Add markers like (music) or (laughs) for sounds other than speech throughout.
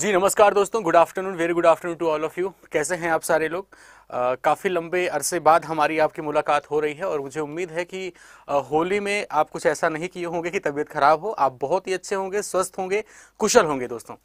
जी नमस्कार दोस्तों good afternoon very good afternoon to all of you कैसे हैं आप सारे लोग काफ़ी लंबे अरसे बाद हमारी आपकी मुलाकात हो रही है और मुझे उम्मीद है कि आ, होली में आप कुछ ऐसा नहीं किए होंगे कि तबीयत ख़राब हो आप बहुत ही अच्छे होंगे स्वस्थ होंगे कुशल होंगे दोस्तों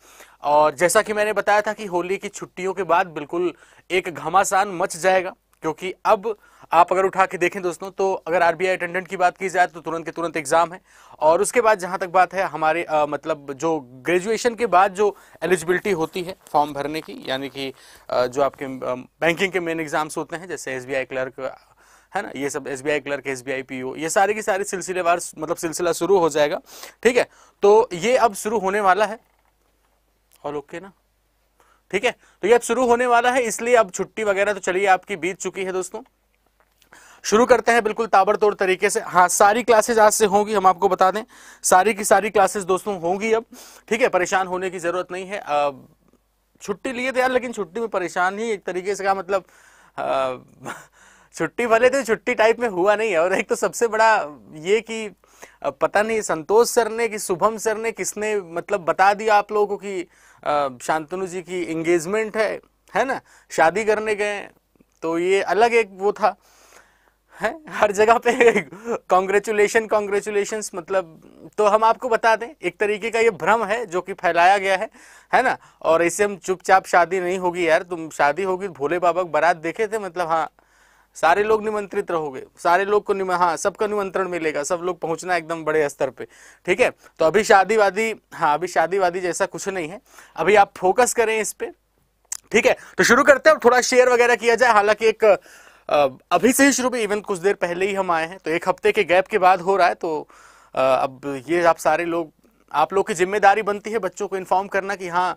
और जैसा कि मैंने बताया था कि होली की छुट्टियों के बाद बिल्कुल एक घमासान मच जाएगा क्योंकि अब आप अगर उठा के देखें दोस्तों तो अगर आरबीआई अटेंडेंट की बात की जाए तो तुरंत के तुरंत एग्जाम है और उसके बाद जहां तक बात है हमारे आ, मतलब जो ग्रेजुएशन के बाद जो एलिजिबिलिटी होती है फॉर्म भरने की यानी कि जो आपके बैंकिंग के मेन एग्जाम्स होते हैं जैसे एस क्लर्क है ना ये सब S B I clerk S B I P O ये सारे के सारे सिलसिलेवार मतलब सिलसिला शुरू हो जाएगा ठीक है तो ये अब शुरू होने वाला है और ओके ना ठीक है तो ये अब शुरू होने वाला है इसलिए अब छुट्टी वगैरह तो चलिए आपकी बीत चुकी है दोस्तों शुरू करते हैं बिल्कुल ताबड़तोड़ तरीके से हाँ सारी क्लासेज आज से होंगी हम आपको बता दें सारी की सारी क्लासेज दोस्तों होंगी अब ठीक है परेशान होने की जरूरत नहीं है छुट्टी लिए थे तो यार लेकिन छुट्टी में परेशान ही एक तरीके से कहा मतलब (laughs) छुट्टी भले थे छुट्टी टाइप में हुआ नहीं है और एक तो सबसे बड़ा ये कि पता नहीं संतोष सर ने कि शुभम सर ने किसने मतलब बता दिया आप लोगों को कि शांतनु जी की एंगेजमेंट है है ना शादी करने गए तो ये अलग एक वो था है हर जगह पे कॉन्ग्रेचुलेशन (laughs) कॉन्ग्रेचुलेशन मतलब तो हम आपको बता दें एक तरीके का ये भ्रम है जो कि फैलाया गया है है ना और ऐसे हम चुपचाप शादी नहीं होगी यार तुम शादी होगी भोले बाबा को बारात देखे थे मतलब हाँ सारे लोग निमंत्रित रहोगे सारे लोग को निम हाँ सबका निमंत्रण मिलेगा सब लोग पहुंचना एकदम बड़े स्तर पे ठीक है तो अभी शादीवादी हाँ अभी शादीवादी जैसा कुछ नहीं है अभी आप फोकस करें इस पर ठीक है तो शुरू करते हैं थोड़ा शेयर वगैरह किया जाए हालांकि एक अभी से ही शुरू भी इवन कुछ देर पहले ही हम आए हैं तो एक हफ्ते के गैप के बाद हो रहा है तो अब ये आप सारे लोग आप लोग की जिम्मेदारी बनती है बच्चों को इन्फॉर्म करना कि हाँ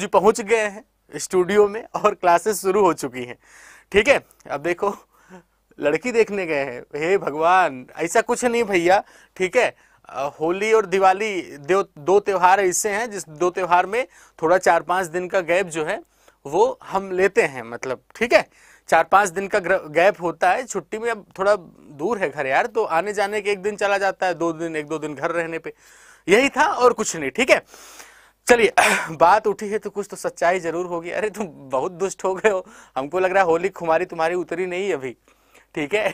जी पहुंच गए हैं स्टूडियो में और क्लासेस शुरू हो चुकी हैं ठीक है अब देखो लड़की देखने गए हैं हे भगवान ऐसा कुछ नहीं भैया ठीक है होली और दिवाली दो दो त्यौहार ऐसे हैं जिस दो त्यौहार में थोड़ा चार पाँच दिन का गैप जो है वो हम लेते हैं मतलब ठीक है चार पाँच दिन का गैप होता है छुट्टी में अब थोड़ा दूर है घर यार तो आने जाने के एक दिन चला जाता है दो दिन एक दो दिन घर रहने पे यही था और कुछ नहीं ठीक है चलिए (clears throat) बात उठी है तो कुछ तो सच्चाई जरूर होगी अरे तुम बहुत दुष्ट हो गए हो हमको लग रहा है होली खुमारी तुम्हारी उतरी नहीं अभी ठीक है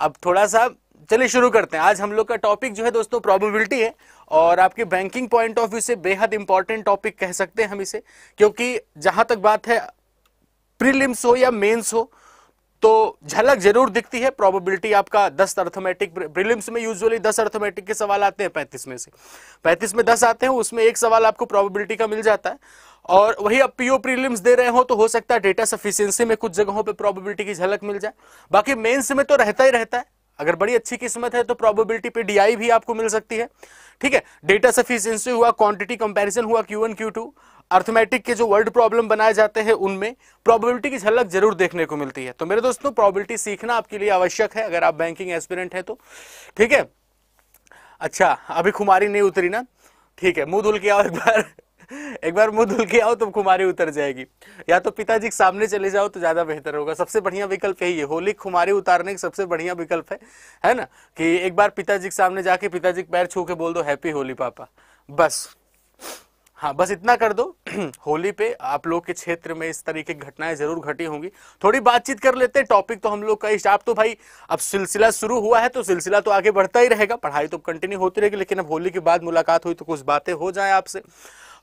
अब थोड़ा सा चलिए शुरू करते हैं आज हम लोग का टॉपिक जो है दोस्तों प्रोबेबिलिटी है और आपके बैंकिंग पॉइंट ऑफ व्यू से बेहद इंपॉर्टेंट टॉपिक कह सकते हैं हम इसे क्योंकि जहां तक बात है प्रीलिम्स हो या मेंस हो तो झलक जरूर दिखती है प्रोबेबिलिटी आपका दस अर्थमेटिक प्रीलिम्स में यूजुअली दस अर्थमेटिक के सवाल आते हैं पैंतीस में से पैंतीस में दस आते हैं उसमें एक सवाल आपको प्रोबेबिलिटी का मिल जाता है और वही अब पीओ प्रीलिम्स दे रहे हो तो हो सकता है डेटा सफिशियंसी में कुछ जगहों पे प्रोबेबिलिटी की झलक मिल जाए बाकी मेंस में तो रहता ही रहता है अगर बड़ी अच्छी किस्मत है तो प्रोबेबिलिटी पे डीआई भी आपको मिल सकती है ठीक है डेटा सफिशियंसी हुआ क्वांटिटी कंपैरिजन हुआ Q one Q two arithmetic के जो वर्ड प्रॉब्लम बनाए जाते हैं उनमें प्रोबेबिलिटी की झलक जरूर देखने को मिलती है तो मेरे दोस्तों प्रोबेबिलिटी सीखना आपके लिए आवश्यक है अगर आप बैंकिंग एस्पिरेंट है तो ठीक है अच्छा अभी खुमारी नहीं उतरी ना ठीक है मुंह धुल के आओ एक बार एक बार मुंह धुल के आओ तो खुमारी उतर जाएगी या तो पिताजी के सामने चले जाओ तो ज़्यादा बेहतर होगा सबसे बढ़िया विकल्प यही है होली खुमारी उतारने का सबसे बढ़िया विकल्प है है ना कि एक बार पिताजी के सामने जाके पिताजी के पैर छू के बोल दो हैप्पी होली पापा बस हाँ बस इतना कर दो (clears throat) होली पे आप लोग के क्षेत्र में इस तरीके की घटनाएं जरूर घटी होंगी थोड़ी बातचीत कर लेते हैं टॉपिक तो हम लोग का स्टाफ तो भाई अब सिलसिला शुरू हुआ है तो सिलसिला तो आगे बढ़ता ही रहेगा पढ़ाई तो कंटिन्यू होती रहेगी लेकिन अब होली के बाद मुलाकात हुई तो कुछ बातें हो जाए आपसे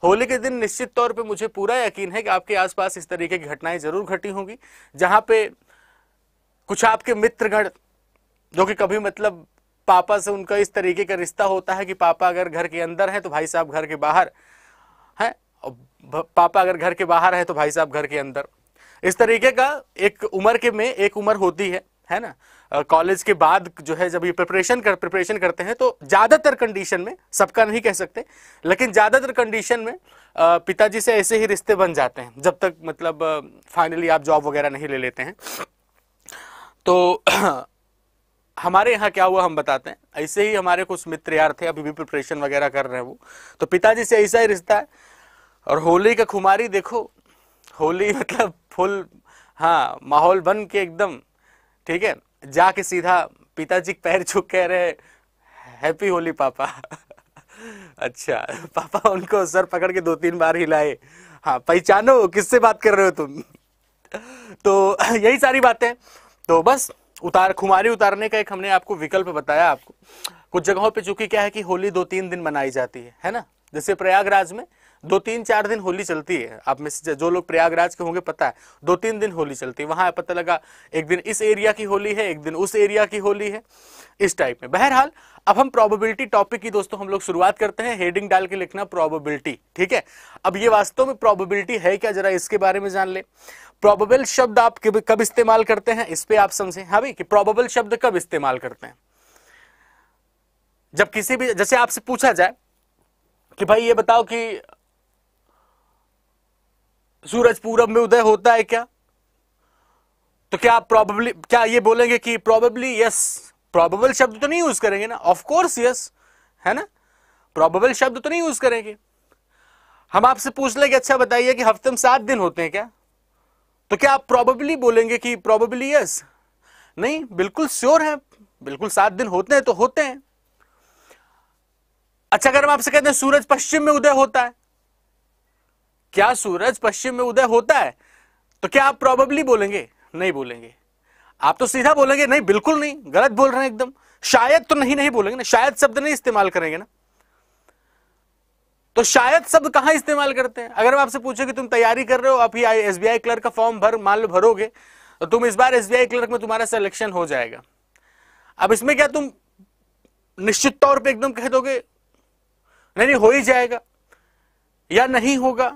होली के दिन निश्चित तौर पे मुझे पूरा यकीन है कि आपके आसपास इस तरीके की घटनाएं जरूर घटी होंगी जहां पे कुछ आपके मित्रगण जो कि कभी मतलब पापा से उनका इस तरीके का रिश्ता होता है कि पापा अगर घर के अंदर हैं तो भाई साहब घर के बाहर हैं पापा अगर घर के बाहर है तो भाई साहब घर के अंदर इस तरीके का एक उम्र के में एक उम्र होती है है ना कॉलेज के बाद जो है जब ये प्रिपरेशन कर प्रिपरेशन करते हैं तो ज़्यादातर कंडीशन में सबका नहीं कह सकते लेकिन ज़्यादातर कंडीशन में पिताजी से ऐसे ही रिश्ते बन जाते हैं जब तक मतलब फाइनली आप जॉब वगैरह नहीं ले लेते हैं तो (clears throat) हमारे यहाँ क्या हुआ हम बताते हैं ऐसे ही हमारे कुछ मित्र यार थे अभी भी प्रिपरेशन वगैरह कर रहे हैं वो तो पिताजी से ऐसा ही रिश्ता है और होली का खुमारी देखो होली मतलब फुल हाँ माहौल बन के एकदम ठीक है जाके सीधा पिताजी पैर छुप कह रहे हैप्पी होली पापा अच्छा पापा उनको सर पकड़ के दो तीन बार हिलाए हाँ पहचानो किससे बात कर रहे हो तुम तो यही सारी बातें तो बस उतार खुमारी उतारने का एक हमने आपको विकल्प बताया आपको कुछ जगहों पे चूंकि क्या है कि होली दो तीन दिन मनाई जाती है है ना जैसे प्रयागराज में दो तीन चार दिन होली चलती है आप में से जो लोग प्रयागराज के होंगे पता है दो तीन दिन होली चलती है वहां पता लगा एक दिन इस एरिया की होली है एक दिन उस एरिया की होली है इस टाइप में बहरहाल अब हम प्रोबेबिलिटी टॉपिक की दोस्तों हम लोग शुरुआत करते हैं हेडिंग डाल के लिखना प्रोबेबिलिटी ठीक है अब ये वास्तव में प्रोबेबिलिटी है क्या जरा इसके बारे में जान ले प्रोबेबल शब्द आप कब इस्तेमाल करते हैं इस पर आप समझें हाँ भाई कि प्रोबेबल शब्द कब इस्तेमाल करते हैं जब किसी भी जैसे आपसे पूछा जाए कि भाई ये बताओ कि सूरज पूरब में उदय होता है क्या तो क्या आप प्रॉबली क्या ये बोलेंगे कि प्रॉबेबली यस प्रॉबेबल शब्द तो नहीं यूज करेंगे ना ऑफकोर्स यस है ना प्रॉबेबल शब्द तो नहीं यूज करेंगे हम आपसे पूछ लेंगे अच्छा बताइए कि हफ्ते में सात दिन होते हैं क्या तो क्या आप प्रॉबेबली बोलेंगे कि प्रॉबेबली यस नहीं बिल्कुल श्योर है बिल्कुल सात दिन होते हैं तो होते हैं अच्छा अगर हम आपसे कहते हैं सूरज पश्चिम में उदय होता है क्या सूरज पश्चिम में उदय होता है तो क्या आप प्रॉबली बोलेंगे नहीं बोलेंगे आप तो सीधा बोलेंगे नहीं बिल्कुल नहीं गलत बोल रहे हैं एकदम शायद तो नहीं नहीं बोलेंगे ना शायद शब्द नहीं इस्तेमाल करेंगे ना तो शायद शब्द कहां इस्तेमाल करते हैं अगर हम आपसे पूछे कि तुम तैयारी कर रहे हो आप ही एसबीआई क्लर्क का फॉर्म भर मान लो भरोगे तो तुम इस बार एसबीआई क्लर्क में तुम्हारा सिलेक्शन हो जाएगा अब इसमें क्या तुम निश्चित तौर पे एकदम कह दोगे नहीं नहीं हो ही जाएगा या नहीं होगा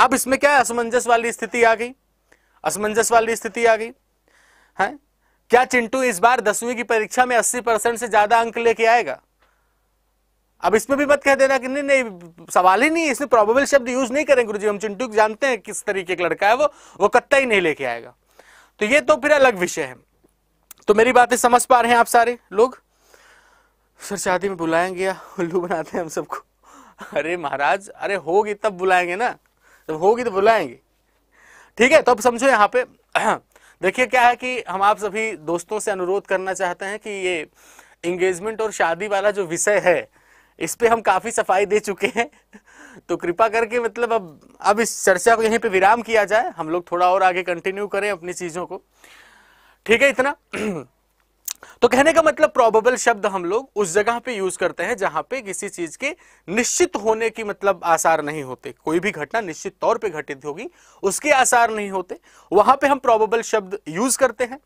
अब इसमें क्या असमंजस वाली स्थिति आ गई असमंजस वाली स्थिति आ गई है क्या चिंटू इस बार दसवीं की परीक्षा में अस्सी परसेंट से ज्यादा अंक लेके आएगा अब इसमें भी मत कह देना कि नहीं नहीं सवाल ही नहीं इसमें प्रोबेबल शब्द यूज नहीं करेंगे गुरुजी हम चिंटू जानते हैं किस तरीके का लड़का है वो वो कत्ता ही नहीं लेके आएगा तो ये तो फिर अलग विषय है तो मेरी बातें समझ पा रहे हैं आप सारे लोग सर शादी में बुलाएंगे या उल्लू बनाते हैं हम सबको अरे महाराज अरे होगी तब बुलाएंगे ना जब तो होगी तो बुलाएंगे ठीक है तो अब समझो यहाँ पे (clears throat) देखिए क्या है कि हम आप सभी दोस्तों से अनुरोध करना चाहते हैं कि ये इंगेजमेंट और शादी वाला जो विषय है इस पर हम काफ़ी सफाई दे चुके हैं (laughs) तो कृपा करके मतलब अब अब इस चर्चा को यहीं पे विराम किया जाए हम लोग थोड़ा और आगे कंटिन्यू करें अपनी चीज़ों को ठीक है इतना (clears throat) तो कहने का मतलब प्रोबेबल शब्द हम लोग उस जगह पे यूज करते हैं जहां पे किसी चीज के निश्चित होने की मतलब आसार नहीं होते कोई भी घटना निश्चित तौर पे घटित होगी उसके आसार नहीं होते वहां पे हम प्रोबेबल शब्द यूज करते हैं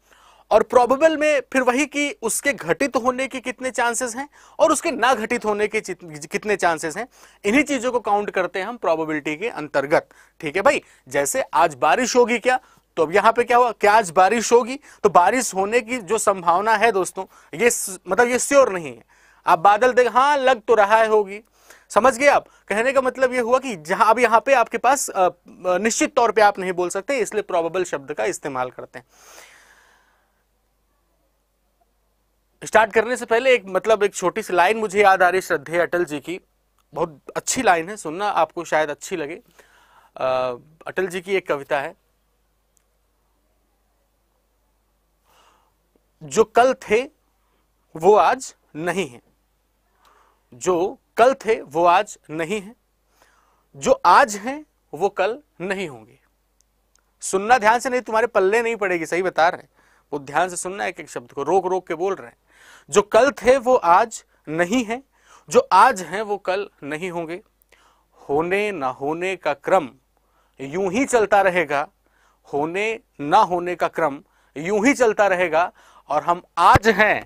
और प्रोबेबल में फिर वही कि उसके घटित होने के कितने चांसेस हैं और उसके ना घटित होने के कितने चांसेस हैं इन्हीं चीजों को काउंट करते हैं हम प्रोबेबिलिटी के अंतर्गत ठीक है भाई जैसे आज बारिश होगी क्या तो अब यहां पे क्या हुआ क्या आज बारिश होगी तो बारिश होने की जो संभावना है दोस्तों ये मतलब ये श्योर नहीं है आप बादल देख हाँ लग तो रहा है होगी समझ गए आप कहने का मतलब ये हुआ कि जहां अब यहां पे आपके पास निश्चित तौर पे आप नहीं बोल सकते इसलिए प्रोबेबल शब्द का इस्तेमाल करते हैं स्टार्ट करने से पहले एक मतलब एक छोटी सी लाइन मुझे याद आ रही श्रद्धे अटल जी की बहुत अच्छी लाइन है सुनना आपको शायद अच्छी लगे आ, अटल जी की एक कविता है जो कल थे वो आज नहीं है जो कल थे वो आज नहीं है जो आज हैं वो कल नहीं होंगे सुनना ध्यान से नहीं तो तुम्हारे पल्ले नहीं पड़ेगी सही बता रहे वो ध्यान से सुनना एक एक शब्द को रोक रोक के बोल रहे हैं जो कल थे वो आज नहीं है जो आज हैं वो कल नहीं होंगे होने ना होने का क्रम यूं ही चलता रहेगा होने ना होने का क्रम यूं ही चलता रहेगा और हम आज हैं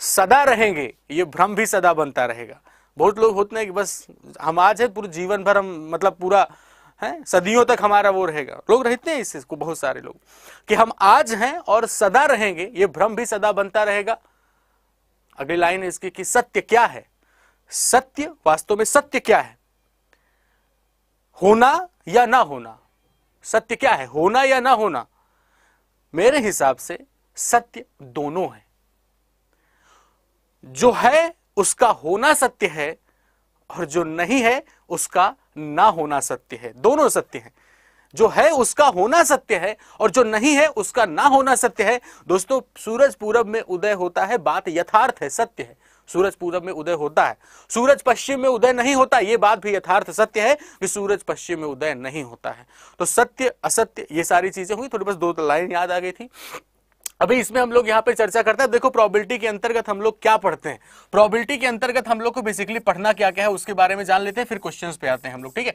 सदा रहेंगे ये भ्रम भी सदा बनता रहेगा बहुत लोग होते हैं कि बस हम आज है पूरे जीवन भर हम मतलब पूरा है सदियों तक हमारा वो रहेगा लोग रहते हैं इस को बहुत सारे लोग कि हम आज हैं और सदा रहेंगे ये भ्रम भी सदा बनता रहेगा अगली लाइन है इसकी कि सत्य क्या है सत्य वास्तव में सत्य क्या है होना या ना होना सत्य क्या है होना या ना होना मेरे हिसाब से सत्य दोनों है जो है उसका होना सत्य है और जो नहीं है उसका ना होना सत्य है दोनों सत्य हैं जो है उसका होना सत्य है और जो नहीं है उसका ना होना सत्य है दोस्तों सूरज पूरब में उदय होता है बात यथार्थ है सत्य है सूरज पूरब में उदय होता है सूरज पश्चिम में उदय नहीं होता यह बात भी यथार्थ सत्य है कि सूरज पश्चिम में उदय नहीं होता है तो सत्य असत्य ये सारी चीजें हुई थोड़ी बस दो लाइन याद आ गई थी अभी इसमें हम लोग यहाँ पे चर्चा करते हैं देखो प्रॉबिलिटी के अंतर्गत हम लोग क्या पढ़ते हैं प्रॉबिलिटी के अंतर्गत हम लोग को बेसिकली पढ़ना क्या क्या है उसके बारे में जान लेते हैं फिर क्वेश्चन पे आते हैं हम लोग ठीक है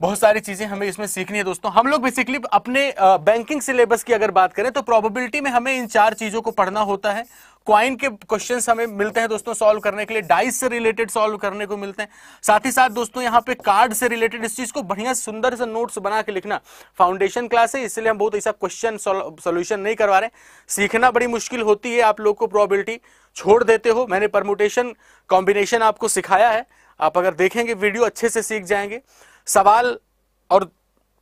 बहुत सारी चीजें हमें इसमें सीखनी है दोस्तों हम लोग बेसिकली अपने बैंकिंग सिलेबस की अगर बात करें तो प्रोबेबिलिटी में हमें इन चार चीजों को पढ़ना होता है क्वाइन के क्वेश्चंस हमें मिलते हैं दोस्तों सॉल्व करने के लिए डाइस से रिलेटेड सॉल्व करने को मिलते हैं साथ ही साथ दोस्तों यहाँ पे कार्ड से रिलेटेड इस चीज को बढ़िया सुंदर से नोट्स बना के लिखना फाउंडेशन क्लास है इसलिए हम बहुत ऐसा क्वेश्चन सोल्यूशन नहीं करवा रहे सीखना बड़ी मुश्किल होती है आप लोग को प्रॉबिलिटी छोड़ देते हो मैंने परमोटेशन कॉम्बिनेशन आपको सिखाया है आप अगर देखेंगे वीडियो अच्छे से सीख जाएंगे सवाल और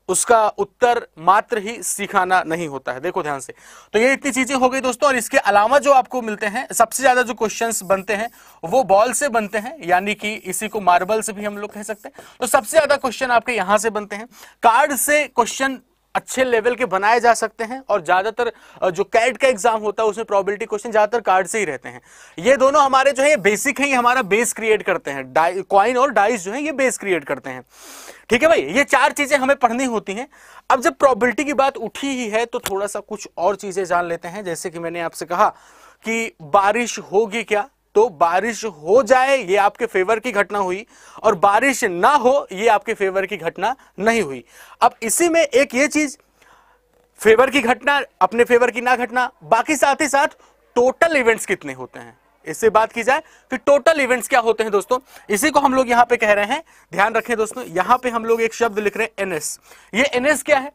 उसका उत्तर मात्र ही सिखाना नहीं होता है देखो ध्यान से तो ये इतनी चीजें हो गई दोस्तों और इसके अलावा जो आपको मिलते हैं सबसे ज्यादा जो क्वेश्चंस बनते हैं वो बॉल से बनते हैं यानी कि इसी को मार्बल से भी हम लोग कह सकते हैं तो सबसे ज्यादा क्वेश्चन आपके यहां से बनते हैं कार्ड से क्वेश्चन अच्छे लेवल के बनाए जा सकते हैं और ज्यादातर जो कैट का एग्जाम होता है उसमें प्रोबेबिलिटी क्वेश्चन ज्यादातर कार्ड से ही रहते हैं ये दोनों हमारे जो है बेसिक है ये हमारा बेस क्रिएट करते हैं कॉइन और डाइस जो है ये बेस क्रिएट करते हैं ठीक है भाई ये चार चीजें हमें पढ़नी होती हैं अब जब प्रॉबिलिटी की बात उठी ही है तो थोड़ा सा कुछ और चीजें जान लेते हैं जैसे कि मैंने आपसे कहा कि बारिश होगी क्या तो बारिश हो जाए ये आपके फेवर की घटना हुई और बारिश ना हो ये आपके फेवर की घटना नहीं हुई अब इसी में एक ये चीज फेवर की घटना अपने फेवर की ना घटना बाकी साथ ही साथ टोटल इवेंट्स कितने होते हैं इससे बात की जाए कि टोटल इवेंट्स क्या होते हैं दोस्तों इसी को हम लोग यहां पे कह रहे हैं ध्यान रखें दोस्तों यहां पे हम लोग एक शब्द लिख रहे हैं एनएस ये एनएस क्या है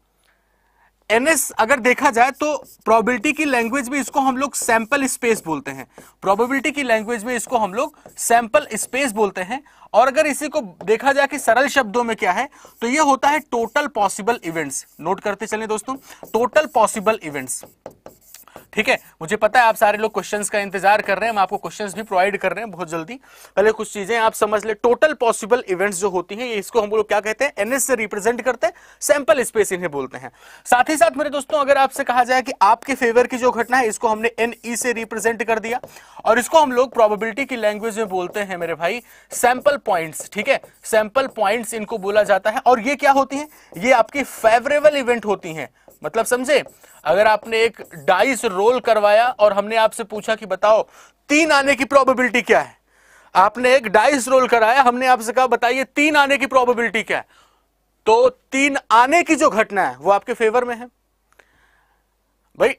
एनएस अगर देखा जाए तो प्रोबेबिलिटी की लैंग्वेज में इसको हम लोग सैंपल स्पेस बोलते हैं प्रोबेबिलिटी की लैंग्वेज में इसको हम लोग सैंपल स्पेस बोलते हैं और अगर इसी को देखा जाए कि सरल शब्दों में क्या है तो ये होता है टोटल पॉसिबल इवेंट्स नोट करते चले दोस्तों टोटल पॉसिबल इवेंट्स ठीक है मुझे पता है आप सारे लोग क्वेश्चंस का इंतजार कर रहे हैं हम आपको क्वेश्चंस भी प्रोवाइड कर रहे हैं बहुत जल्दी पहले कुछ चीजें आप समझ ले टोटल पॉसिबल इवेंट्स जो होती हैं इसको हम लोग क्या कहते हैं एनएस से रिप्रेजेंट करते हैं सैंपल स्पेस इन्हें बोलते हैं साथ ही साथ मेरे दोस्तों अगर आपसे कहा जाए कि आपके फेवर की जो घटना है इसको हमने एन ई से रिप्रेजेंट कर दिया और इसको हम लोग प्रॉबिलिटी की लैंग्वेज में बोलते हैं मेरे भाई सैंपल पॉइंट्स ठीक है सैंपल पॉइंट्स इनको बोला जाता है और ये क्या होती है ये आपकी फेवरेबल इवेंट होती है मतलब समझे अगर आपने एक डाइस रोल करवाया और हमने आपसे पूछा कि बताओ तीन आने की प्रोबेबिलिटी क्या है आपने एक डाइस रोल कराया हमने आपसे कहा बताइए तीन आने की प्रोबेबिलिटी क्या है तो तीन आने की जो घटना है वो आपके फेवर में है भाई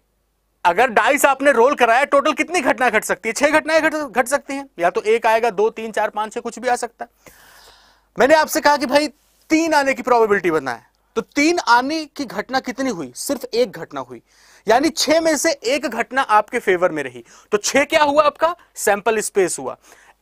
अगर डाइस आपने रोल कराया टोटल कितनी घटना घट सकती है छह घटनाएं घट घट सकती हैं या तो एक आएगा दो तीन चार पांच छह कुछ भी आ सकता है मैंने आपसे कहा कि भाई तीन आने की प्रोबेबिलिटी बनाए तो तीन आने की घटना कितनी हुई सिर्फ एक घटना हुई यानी छह में से एक घटना आपके फेवर में रही तो छह क्या हुआ आपका सैंपल स्पेस हुआ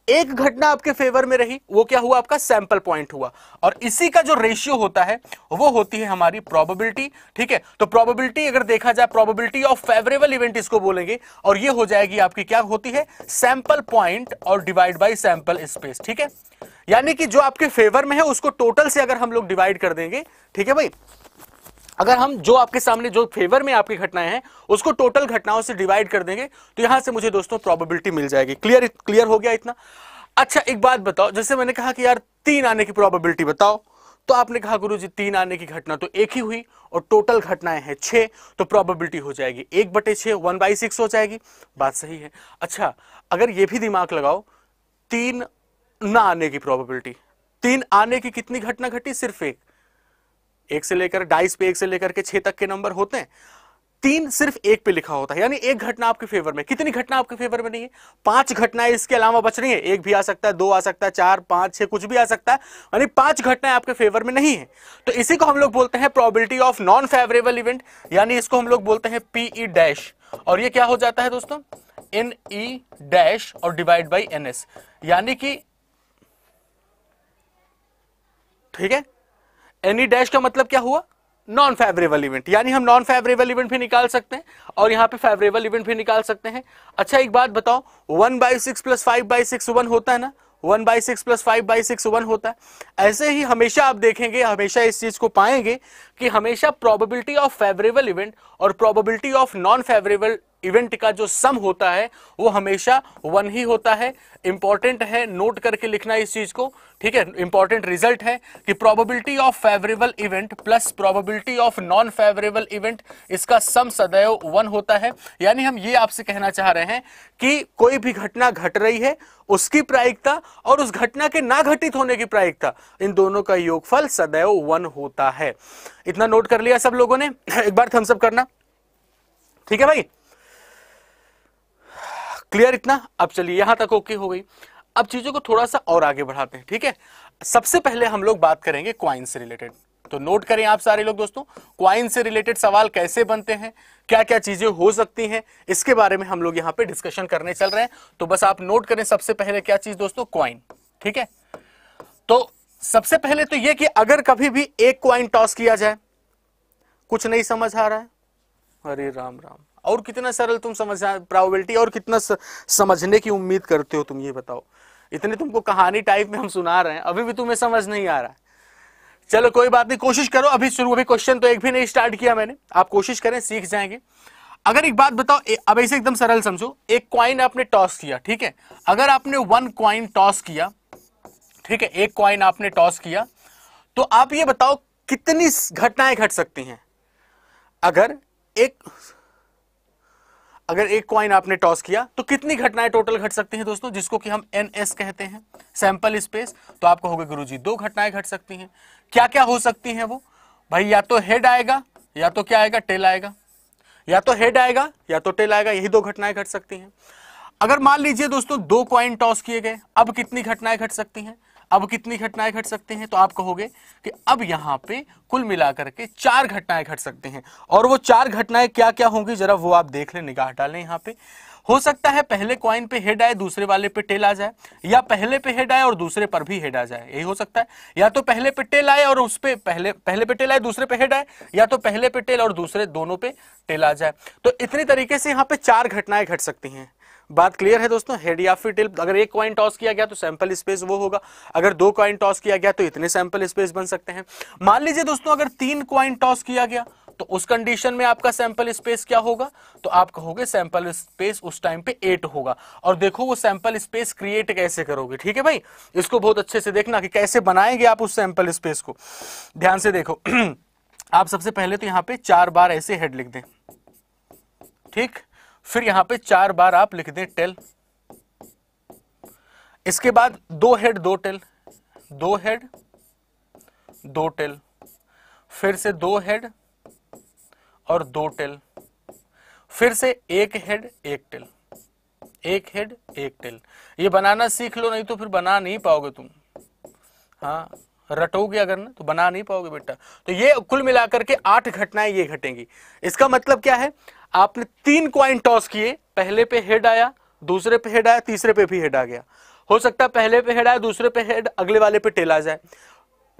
एक घटना आपके फेवर में रही वो क्या हुआ आपका सैंपल पॉइंट हुआ और इसी का जो रेशियो होता है वो होती है हमारी प्रोबेबिलिटी ठीक है तो प्रोबेबिलिटी अगर देखा जाए प्रोबेबिलिटी ऑफ फेवरेबल इवेंट इसको बोलेंगे और ये हो जाएगी आपकी क्या होती है सैंपल पॉइंट और डिवाइड बाई सैंपल स्पेस ठीक है यानी कि जो आपके फेवर में है उसको टोटल से अगर हम लोग डिवाइड कर देंगे ठीक है भाई अगर हम जो आपके सामने जो फेवर में आपकी घटनाएं हैं उसको टोटल घटनाओं से डिवाइड कर देंगे तो यहां से मुझे दोस्तों प्रोबेबिलिटी मिल जाएगी क्लियर क्लियर हो गया इतना अच्छा एक बात बताओ जैसे मैंने कहा कि यार तीन आने की प्रोबेबिलिटी बताओ तो आपने कहा गुरु जी तीन आने की घटना तो एक ही हुई और टोटल घटनाएं हैं छे तो प्रोबेबिलिटी हो जाएगी एक बटे छे वन बाई सिक्स हो जाएगी बात सही है अच्छा अगर ये भी दिमाग लगाओ तीन ना आने की प्रोबेबिलिटी तीन आने की कितनी घटना घटी सिर्फ एक एक से लेकर डाइस पे एक से लेकर के छह तक के नंबर होते हैं तीन सिर्फ एक पे लिखा होता है यानी एक घटना आपके फेवर में कितनी घटना आपके फेवर में नहीं है पांच घटनाएं इसके अलावा बच रही है एक भी आ सकता है दो आ सकता है चार पांच छह कुछ भी आ सकता है यानी पांच घटनाएं आपके फेवर में नहीं है तो इसी को हम लोग बोलते हैं probability of non favourable event यानी इसको हम लोग बोलते हैं पीई डैश e और ये क्या हो जाता है दोस्तों एन ई डैश और डिवाइड बाई एन एस यानी कि ठीक है एनी डैश का मतलब क्या हुआ नॉन फेवरेबल इवेंट यानी हम नॉन फेवरेबल इवेंट भी निकाल सकते हैं और यहाँ पे फेवरेबल इवेंट भी निकाल सकते हैं अच्छा एक बात बताओ one by six plus five by six one होता है ना one by six plus five by six one होता है ऐसे ही हमेशा आप देखेंगे हमेशा इस चीज को पाएंगे कि हमेशा प्रोबेबिलिटी ऑफ फेवरेबल इवेंट और probability of non favourable event का जो सम होता है वो हमेशा वन ही होता है इंपॉर्टेंट है नोट करके लिखना इस चीज को ठीक है इंपॉर्टेंट रिजल्ट है कि probability of favourable event plus probability of non favourable event इसका सम सदैव वन होता है यानी हम ये आपसे कहना चाह रहे हैं कि कोई भी घटना घट रही है उसकी प्रायिकता और उस घटना के ना घटित होने की प्रायिकता इन दोनों का योगफल सदैव वन होता है इतना नोट कर लिया सब लोगों ने (clears throat) एक बार थम्सअप करना ठीक है भाई क्लियर इतना अब चलिए यहां तक ओके हो गई अब चीजों को थोड़ा सा और आगे बढ़ाते हैं ठीक है सबसे पहले हम लोग बात करेंगे क्वाइन से रिलेटेड तो नोट करें आप सारे लोग दोस्तों क्वाइन से रिलेटेड सवाल कैसे बनते हैं क्या क्या चीजें हो सकती हैं इसके बारे में हम लोग यहाँ पे डिस्कशन करने चल रहे हैं तो बस आप नोट करें सबसे पहले क्या चीज दोस्तों क्वाइन ठीक है तो सबसे पहले तो यह कि अगर कभी भी एक क्वाइन टॉस किया जाए कुछ नहीं समझ आ रहा है अरे राम राम और कितना सरल तुम समझ प्रायोबिलिटी और कितना समझने की उम्मीद करते हो तुम ये बताओ इतने तुमको कहानी टाइप में हम सुना रहे हैं अभी भी तुम्हें समझ नहीं आ रहा है चलो कोई बात नहीं कोशिश करो अभी शुरू अभी क्वेश्चन तो एक भी नहीं स्टार्ट किया मैंने आप कोशिश करें सीख जाएंगे अगर एक बात बताओ ए, अब ऐसे एकदम सरल समझो एक क्वाइन आपने टॉस किया ठीक है अगर आपने वन क्वाइन टॉस किया ठीक है एक क्वाइन आपने टॉस किया तो आप ये बताओ कितनी घटनाएं घट सकती हैं अगर एक अगर एक क्वाइन आपने टॉस किया तो कितनी घटनाएं टोटल घट सकती हैं दोस्तों जिसको कि हम एन एस कहते हैं सैंपल स्पेस तो आप कहोगे गुरु जी दो घटनाएं घट सकती हैं क्या क्या हो सकती हैं वो भाई या तो हेड आएगा या तो क्या आएगा टेल आएगा या तो हेड आएगा या तो टेल आएगा यही दो घटनाएं घट सकती हैं अगर मान लीजिए दोस्तों दो क्वाइन टॉस किए गए अब कितनी घटनाएं घट सकती हैं अब कितनी घटनाएं घट सकते हैं तो आप कहोगे कि अब यहां पे कुल मिलाकर के चार घटनाएं घट सकते हैं और वो चार घटनाएं क्या क्या होंगी जरा वो आप देख लें निगाह डालें यहाँ पे हो सकता है पहले क्वाइन पे हेड आए दूसरे वाले पे टेल आ जाए या पहले पे हेड आए और दूसरे पर भी हेड आ जाए यही हो सकता है या तो पहले पे टेल आए और उस पे पहले पहले पे टेल आए दूसरे पे हेड आए या तो पहले पे टेल और दूसरे दोनों पे टेल आ जाए तो इतने तरीके से यहाँ पे चार घटनाएं घट सकती हैं बात क्लियर है दोस्तों हेड या फिर टेल अगर एक कॉइन टॉस किया गया तो सैंपल स्पेस वो होगा अगर दो कॉइन टॉस किया गया तो इतने सैंपल स्पेस बन सकते हैं मान लीजिए दोस्तों अगर तीन कॉइन टॉस किया गया तो उस कंडीशन में आपका सैंपल स्पेस क्या होगा तो आप कहोगे सैंपल स्पेस उस टाइम पे एट होगा और देखो वो सैंपल स्पेस क्रिएट कैसे करोगे ठीक है भाई इसको बहुत अच्छे से देखना कि कैसे बनाएंगे आप उस सैंपल स्पेस को ध्यान से देखो (clears throat) आप सबसे पहले तो यहाँ पे चार बार ऐसे हेड लिख दें ठीक फिर यहां पे चार बार आप लिख दें टेल इसके बाद दो हेड दो टेल दो हेड दो टेल फिर से दो हेड और दो टेल फिर से एक हेड एक टेल एक हेड एक टेल ये बनाना सीख लो नहीं तो फिर बना नहीं पाओगे तुम हाँ रटोगे अगर ना तो बना नहीं पाओगे बेटा तो ये कुल मिलाकर के आठ घटनाएं ये घटेंगी इसका मतलब क्या है आपने तीन क्वाइन टॉस किए पहले पे हेड आया दूसरे पे हेड आया तीसरे पे भी हेड आ गया हो सकता है पहले पे हेड आया दूसरे पे हेड अगले वाले पे टेल आ जाए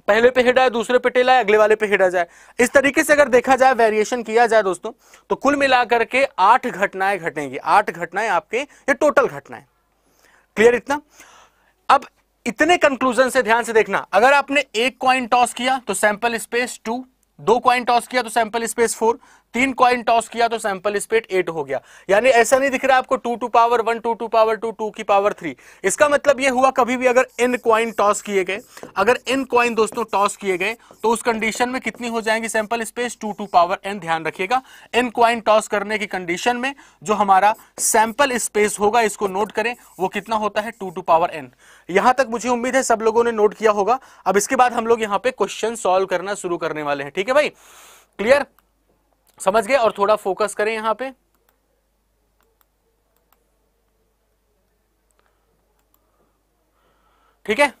पहले पे हेड आया दूसरे पे टेल आया अगले वाले पे हेड आ जाए इस तरीके से अगर देखा जाए वेरिएशन किया जाए दोस्तों तो कुल मिलाकर के आठ घटनाएं घटेंगी आठ घटनाएं आपके ये टोटल घटनाएं क्लियर इतना अब इतने कंक्लूजन से ध्यान से देखना अगर आपने एक क्वाइन टॉस किया तो सैंपल स्पेस टू दो क्वाइन टॉस किया तो सैंपल स्पेस फोर तीन क्वाइन टॉस किया तो सैंपल स्पेट एट हो गया यानी ऐसा नहीं दिख रहा आपको two two power one two two power two two की पावर थ्री इसका मतलब ये हुआ कभी भी अगर इन क्वाइन टॉस किए गए अगर इन क्वाइन दोस्तों टॉस किए गए तो उस कंडीशन में कितनी हो जाएंगी sample space two two power N ध्यान रखिएगा इन क्वाइन टॉस करने की कंडीशन में जो हमारा सैंपल स्पेस होगा इसको नोट करें वो कितना होता है टू टू पावर एन यहां तक मुझे उम्मीद है सब लोगों ने नोट किया होगा अब इसके बाद हम लोग यहाँ पे क्वेश्चन सोल्व करना शुरू करने वाले हैं ठीक है भाई क्लियर समझ गए और थोड़ा फोकस करें यहां पे ठीक है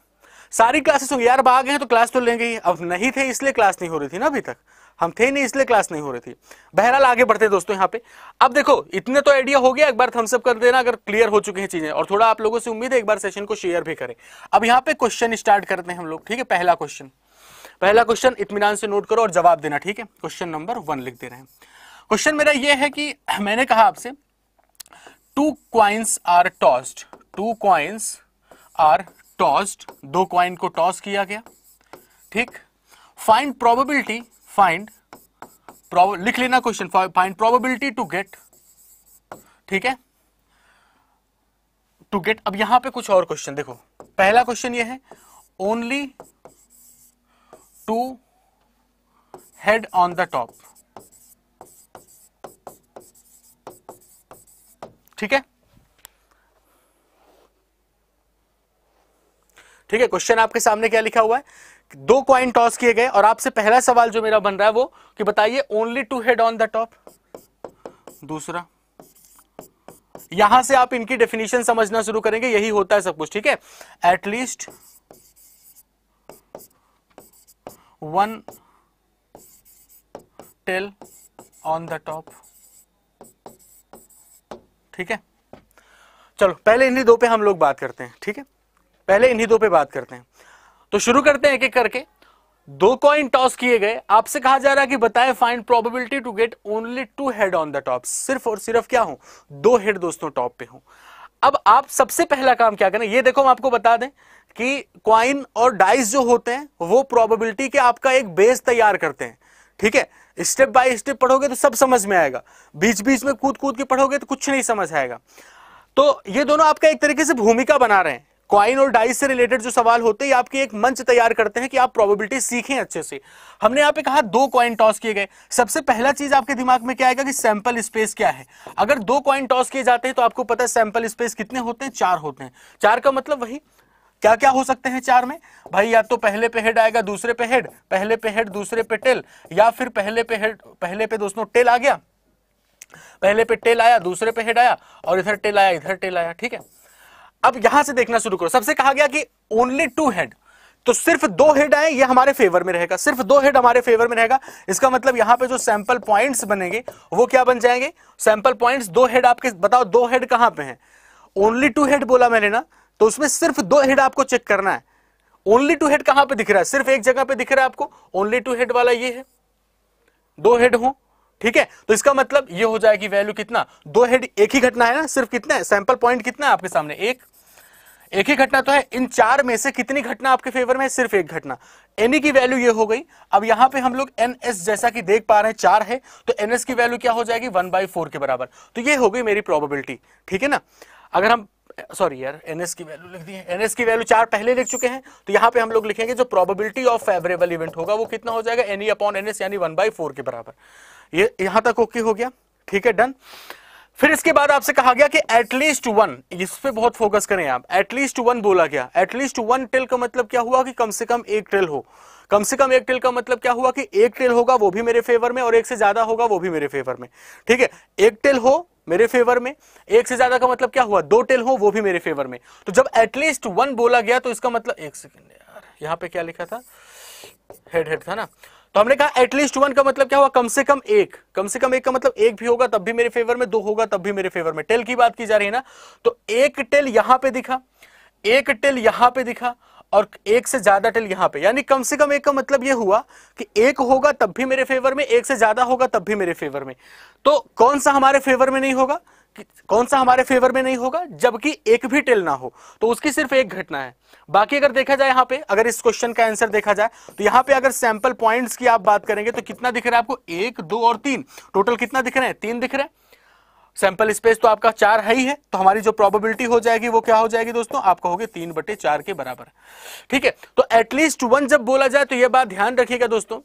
सारी क्लासेस तो यार भाग आ गए हैं तो क्लास तो लेंगे ही अब नहीं थे इसलिए क्लास नहीं हो रही थी ना अभी तक हम थे नहीं इसलिए क्लास नहीं हो रही थी बहरहाल आगे बढ़ते हैं दोस्तों यहाँ पे अब देखो इतने तो आइडिया हो गया एक बार थम्सअप कर देना अगर क्लियर हो चुके हैं चीजें और थोड़ा आप लोगों से उम्मीद है एक बार सेशन को शेयर भी करें अब यहाँ पे क्वेश्चन स्टार्ट करते हैं हम लोग ठीक है पहला क्वेश्चन पहला क्वेश्चन इतमान से नोट करो और जवाब देना ठीक है क्वेश्चन नंबर वन लिख दे रहे हैं क्वेश्चन मेरा यह है कि (clears throat) मैंने कहा आपसे two coins are tossed two coins are tossed दो क्वाइन को टॉस किया गया ठीक फाइंड प्रोबेबिलिटी फाइंड लिख लेना question find probability to get ठीक है टू गेट अब यहां पे कुछ और क्वेश्चन देखो पहला क्वेश्चन ये है only two head on the top ठीक है ठीक है क्वेश्चन आपके सामने क्या लिखा हुआ है दो क्वाइन टॉस किए गए और आपसे पहला सवाल जो मेरा बन रहा है वो कि बताइए only two head on the top दूसरा यहां से आप इनकी डेफिनेशन समझना शुरू करेंगे यही होता है सब कुछ ठीक है at least one tail on the top ठीक है चलो पहले इन्हीं दो पे हम लोग बात करते हैं ठीक है पहले इन्हीं दो पे बात करते हैं तो शुरू करते हैं एक एक करके दो कॉइन टॉस किए गए आपसे कहा जा रहा है कि बताएं find probability to get only two head on the top सिर्फ और सिर्फ क्या हो दो हेड दोस्तों टॉप पे हो अब आप सबसे पहला काम क्या करें ये देखो हम आपको बता दें कि क्वाइन और डाइस जो होते हैं वो प्रोबेबिलिटी के आपका एक बेस तैयार करते हैं ठीक है स्टेप बाय स्टेप पढ़ोगे तो सब समझ में आएगा बीच बीच में कूद कूद के पढ़ोगे तो कुछ नहीं समझ आएगा तो ये दोनों आपका एक तरीके से भूमिका बना रहे हैं क्वाइन और डाइस से रिलेटेड जो सवाल होते हैं आपके एक मंच तैयार करते हैं कि आप प्रोबेबिलिटी सीखें अच्छे से हमने यहाँ पे कहा दो क्वाइन टॉस किए गए सबसे पहला चीज आपके दिमाग में क्या आएगा कि सैंपल स्पेस क्या है अगर दो क्वाइन टॉस किए जाते हैं तो आपको पता है सैंपल स्पेस कितने होते हैं चार होते हैं चार का मतलब वही क्या क्या हो सकते हैं चार में भाई या तो पहले पे हेड आएगा दूसरे पे हेड पहले पे हेड दूसरे पे टेल या फिर पहले पे हेड पहले पे दोस्तों टेल आ गया पहले पे टेल आया दूसरे पे हेड आया और इधर टेल आया इधर टेल आया ठीक है अब यहां से देखना शुरू करो सबसे कहा गया कि ओनली टू हेड तो सिर्फ दो हेड आए ये हमारे फेवर में रहेगा सिर्फ दो हेड हमारे फेवर में रहेगा इसका मतलब यहां पे जो सैंपल पॉइंट्स बनेंगे वो क्या बन जाएंगे सैंपल पॉइंट्स दो हेड आपके बताओ दो हेड कहां पे हैं ओनली टू हेड बोला मैंने ना तो उसमें सिर्फ दो हेड आपको चेक करना है ओनली टू हेड कहां पर दिख रहा है सिर्फ एक जगह पर दिख रहा है आपको ओनली टू हेड वाला ये है दो हेड हो ठीक है तो इसका मतलब ये हो जाएगी वैल्यू कितना दो हेड एक ही घटना है ना सिर्फ कितना है सैंपल पॉइंट कितना है आपके सामने एक एक ही घटना तो है इन चार में से कितनी घटना आपके फेवर में है सिर्फ एक घटना एनी e की वैल्यू ये हो गई अब यहाँ पे हम लोग एन जैसा कि देख पा रहे हैं चार है तो एन की वैल्यू क्या हो जाएगी वन बाई के बराबर तो ये हो गई मेरी प्रोबेबिलिटी ठीक है ना अगर हम सॉरी यार एनएस की वैल्यू लिख दी है एनएस की वैल्यू चार पहले लिख चुके हैं तो यहाँ पे हम लोग लिखेंगे जो प्रोबेबिलिटी ऑफ फेवरेबल इवेंट होगा वो कितना हो जाएगा एनी अपॉन एनएस यानी वन बाई फोर के बराबर ये यहां तक ओके हो गया ठीक है डन फिर इसके बाद आपसे कहा गया कि एटलीस्ट वन इस पे बहुत फोकस करें आप एटलीस्ट वन बोला गया एटलीस्ट वन टेल का मतलब क्या हुआ कि कम से कम एक टेल हो कम से कम एक टेल का मतलब क्या हुआ कि एक टेल होगा वो भी मेरे फेवर में और एक से ज्यादा होगा वो भी मेरे फेवर में ठीक है एक टेल हो मेरे फेवर में एक से ज्यादा का मतलब क्या हुआ दो टेल हो वो भी मेरे फेवर में तो जब एटलीस्ट वन बोला गया तो इसका मतलब एक सेकेंड यार यहाँ पे क्या लिखा था हेड हेड था ना तो हमने कहा एटलीस्ट वन का मतलब क्या हुआ कम से कम एक कम से कम एक का मतलब एक भी होगा तब भी मेरे फेवर में दो होगा तब भी मेरे फेवर में टेल की बात की जा रही है ना तो एक टेल यहां पे दिखा एक टेल यहां पे दिखा और एक से ज्यादा टेल यहां पे यानी कम से कम एक का मतलब यह हुआ कि एक होगा तब भी मेरे फेवर में एक से ज्यादा होगा तब भी मेरे फेवर में तो कौन सा हमारे फेवर में नहीं होगा कौन सा हमारे फेवर में नहीं होगा जबकि एक भी टेल ना हो तो उसकी सिर्फ एक घटना है बाकी अगर देखा जाए यहां पे अगर इस क्वेश्चन का आंसर देखा जाए तो यहां पे अगर सैंपल पॉइंट्स की आप बात करेंगे तो कितना दिख रहा है आपको एक दो और तीन टोटल कितना दिख रहे हैं तीन दिख रहे हैं सैंपल स्पेस तो आपका चार है ही है तो हमारी जो प्रोबेबिलिटी हो जाएगी वो क्या हो जाएगी दोस्तों आप कहोगे तीन बटे चार के बराबर ठीक है तो एटलीस्ट वन जब बोला जाए तो यह बात ध्यान रखिएगा दोस्तों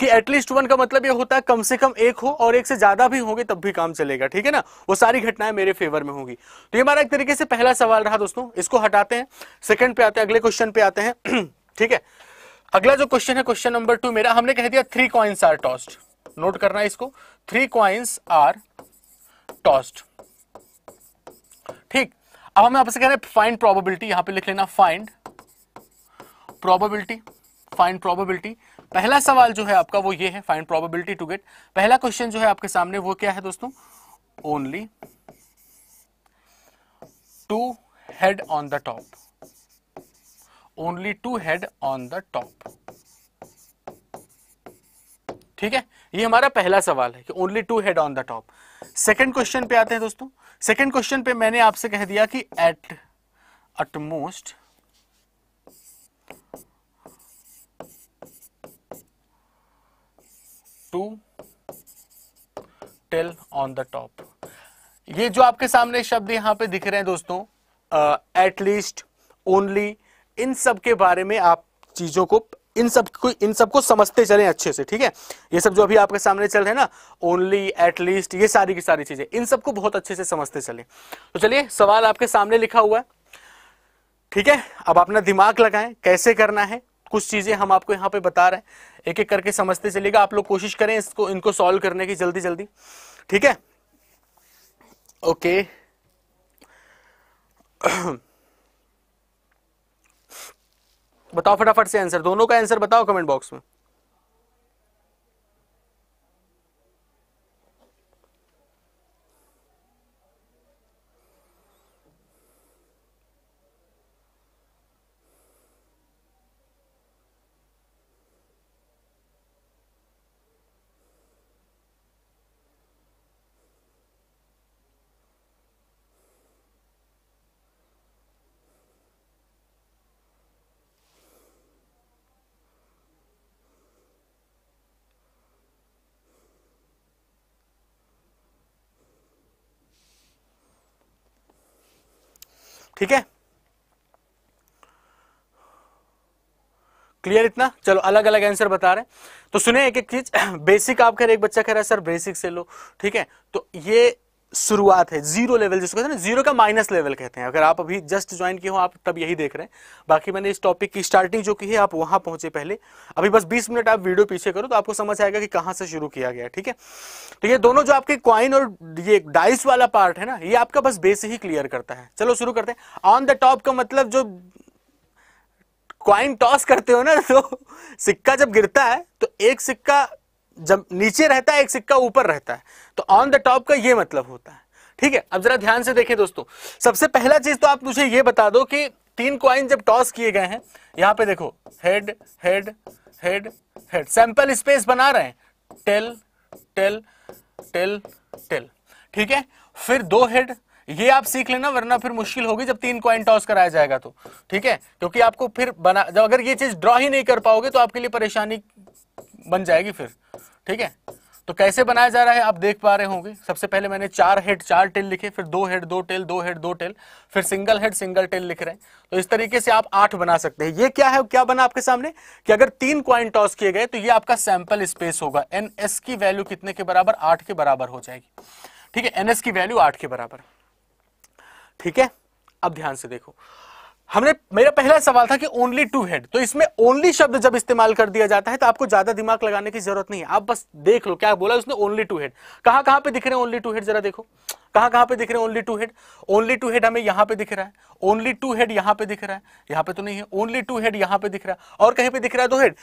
कि एटलीस्ट वन का मतलब ये होता है कम से कम एक हो और एक से ज्यादा भी होंगे तब भी काम चलेगा ठीक है ना वो सारी घटनाएं मेरे फेवर में होंगी तो ये हमारा एक तरीके से पहला सवाल रहा दोस्तों इसको हटाते हैं सेकंड पे आते हैं अगले क्वेश्चन पे आते हैं (clears throat) ठीक है अगला जो क्वेश्चन है क्वेश्चन नंबर टू मेरा हमने कह दिया three coins are tossed note करना है इसको थ्री क्वाइंस आर टॉस्ट ठीक अब हमें आपसे कह रहे हैं फाइंड प्रोबेबिलिटी यहां पे लिख लेना फाइंड प्रोबेबिलिटी फाइंड प्रोबेबिलिटी पहला सवाल जो है आपका वो ये है फाइंड प्रोबेबिलिटी टू गेट पहला क्वेश्चन जो है आपके सामने वो क्या है दोस्तों only two head on the top only two head on the top ठीक है ये हमारा पहला सवाल है कि only two head on the top second question पे आते हैं दोस्तों सेकेंड क्वेश्चन पे मैंने आपसे कह दिया कि at at most two tail on the top ये जो आपके सामने शब्द यहां पे दिख रहे हैं दोस्तों एटलीस्ट ओनली इन सब के बारे में आप चीजों को इन सब को इन सब को समझते चलें अच्छे से ठीक है ये सब जो अभी आपके सामने चल रहे हैं ना ओनली एटलीस्ट ये सारी की सारी चीजें इन सबको बहुत अच्छे से समझते चलें तो चलिए सवाल आपके सामने लिखा हुआ है ठीक है अब अपना दिमाग लगाएं कैसे करना है कुछ चीज़ें हम आपको यहाँ पे बता रहे हैं एक एक करके समझते चलेगा आप लोग कोशिश करें इसको इनको सॉल्व करने की जल्दी जल्दी ठीक है ओके (clears throat) बताओ फटाफट से आंसर दोनों का आंसर बताओ कमेंट बॉक्स में ठीक है क्लियर इतना चलो अलग अलग आंसर बता रहे हैं तो सुने एक एक चीज बेसिक (clears throat) आप कह रहे एक बच्चा कह रहा है सर बेसिक से लो ठीक है तो ये शुरुआत है जीरो लेवल जिसको कहते हैं ना जीरो का माइनस लेवल कहते हैं अगर आप अभी जस्ट ज्वाइन किए हो आप तब यही देख रहे हैं बाकी मैंने इस टॉपिक की स्टार्टिंग जो की है आप वहां पहुंचे पहले अभी बस 20 मिनट आप वीडियो पीछे करो तो आपको समझ आएगा कि कहां से शुरू किया गया ठीक है तो ये दोनों जो आपके क्वाइन और ये डाइस वाला पार्ट है ना ये आपका बस बेस ही क्लियर करता है चलो शुरू करते हैं ऑन द टॉप का मतलब जो क्वाइन टॉस करते हो ना (laughs) तो सिक्का जब गिरता है तो एक सिक्का जब नीचे रहता है एक सिक्का ऊपर रहता है तो ऑन द टॉप का ये मतलब होता है ठीक है अब जरा ध्यान से देखें दोस्तों सबसे पहला चीज तो आप मुझे ये बता दो कि तीन क्वाइन जब टॉस किए गए हैं यहां पे देखो head head head head sample space बना रहे हैं टेल टेल टेल टेल ठीक है फिर दो हेड ये आप सीख लेना वरना फिर मुश्किल होगी जब तीन क्वाइन टॉस कराया जाएगा तो ठीक है क्योंकि आपको फिर बना जब अगर ये चीज ड्रॉ ही नहीं कर पाओगे तो आपके लिए परेशानी बन जाएगी फिर ठीक है तो कैसे बनाया जा रहा है आप देख पा रहे होंगे सबसे पहले मैंने चार हेड चार टेल लिखे फिर दो हेड दो टेल दो हेड दो टेल फिर सिंगल हेड सिंगल टेल लिख रहे हैं तो इस तरीके से आप आठ बना सकते हैं ये क्या है क्या बना आपके सामने कि अगर तीन क्वाइन टॉस किए गए तो ये आपका सैंपल स्पेस होगा एन एस की वैल्यू कितने के बराबर आठ के बराबर हो जाएगी ठीक है एन एस की वैल्यू आठ के बराबर ठीक है अब ध्यान से देखो हमने मेरा पहला सवाल था कि ओनली टू हेड तो इसमें ओनली शब्द जब इस्तेमाल कर दिया जाता है तो आपको ज्यादा दिमाग लगाने की जरूरत नहीं है आप बस देख लो क्या बोला उसने ओनली टू हेड कहां कहां पे दिख रहे हैं ओनली टू हेड जरा देखो कहां कहां पे दिख रहे हैं only two head only two head हमें यहाँ पे दिख रहा है ओनली टू हेड यहां पे दिख रहा है यहाँ पे तो नहीं है ओनली टू हेड यहाँ पे दिख रहा है और कहीं पे दिख रहा है दो हेड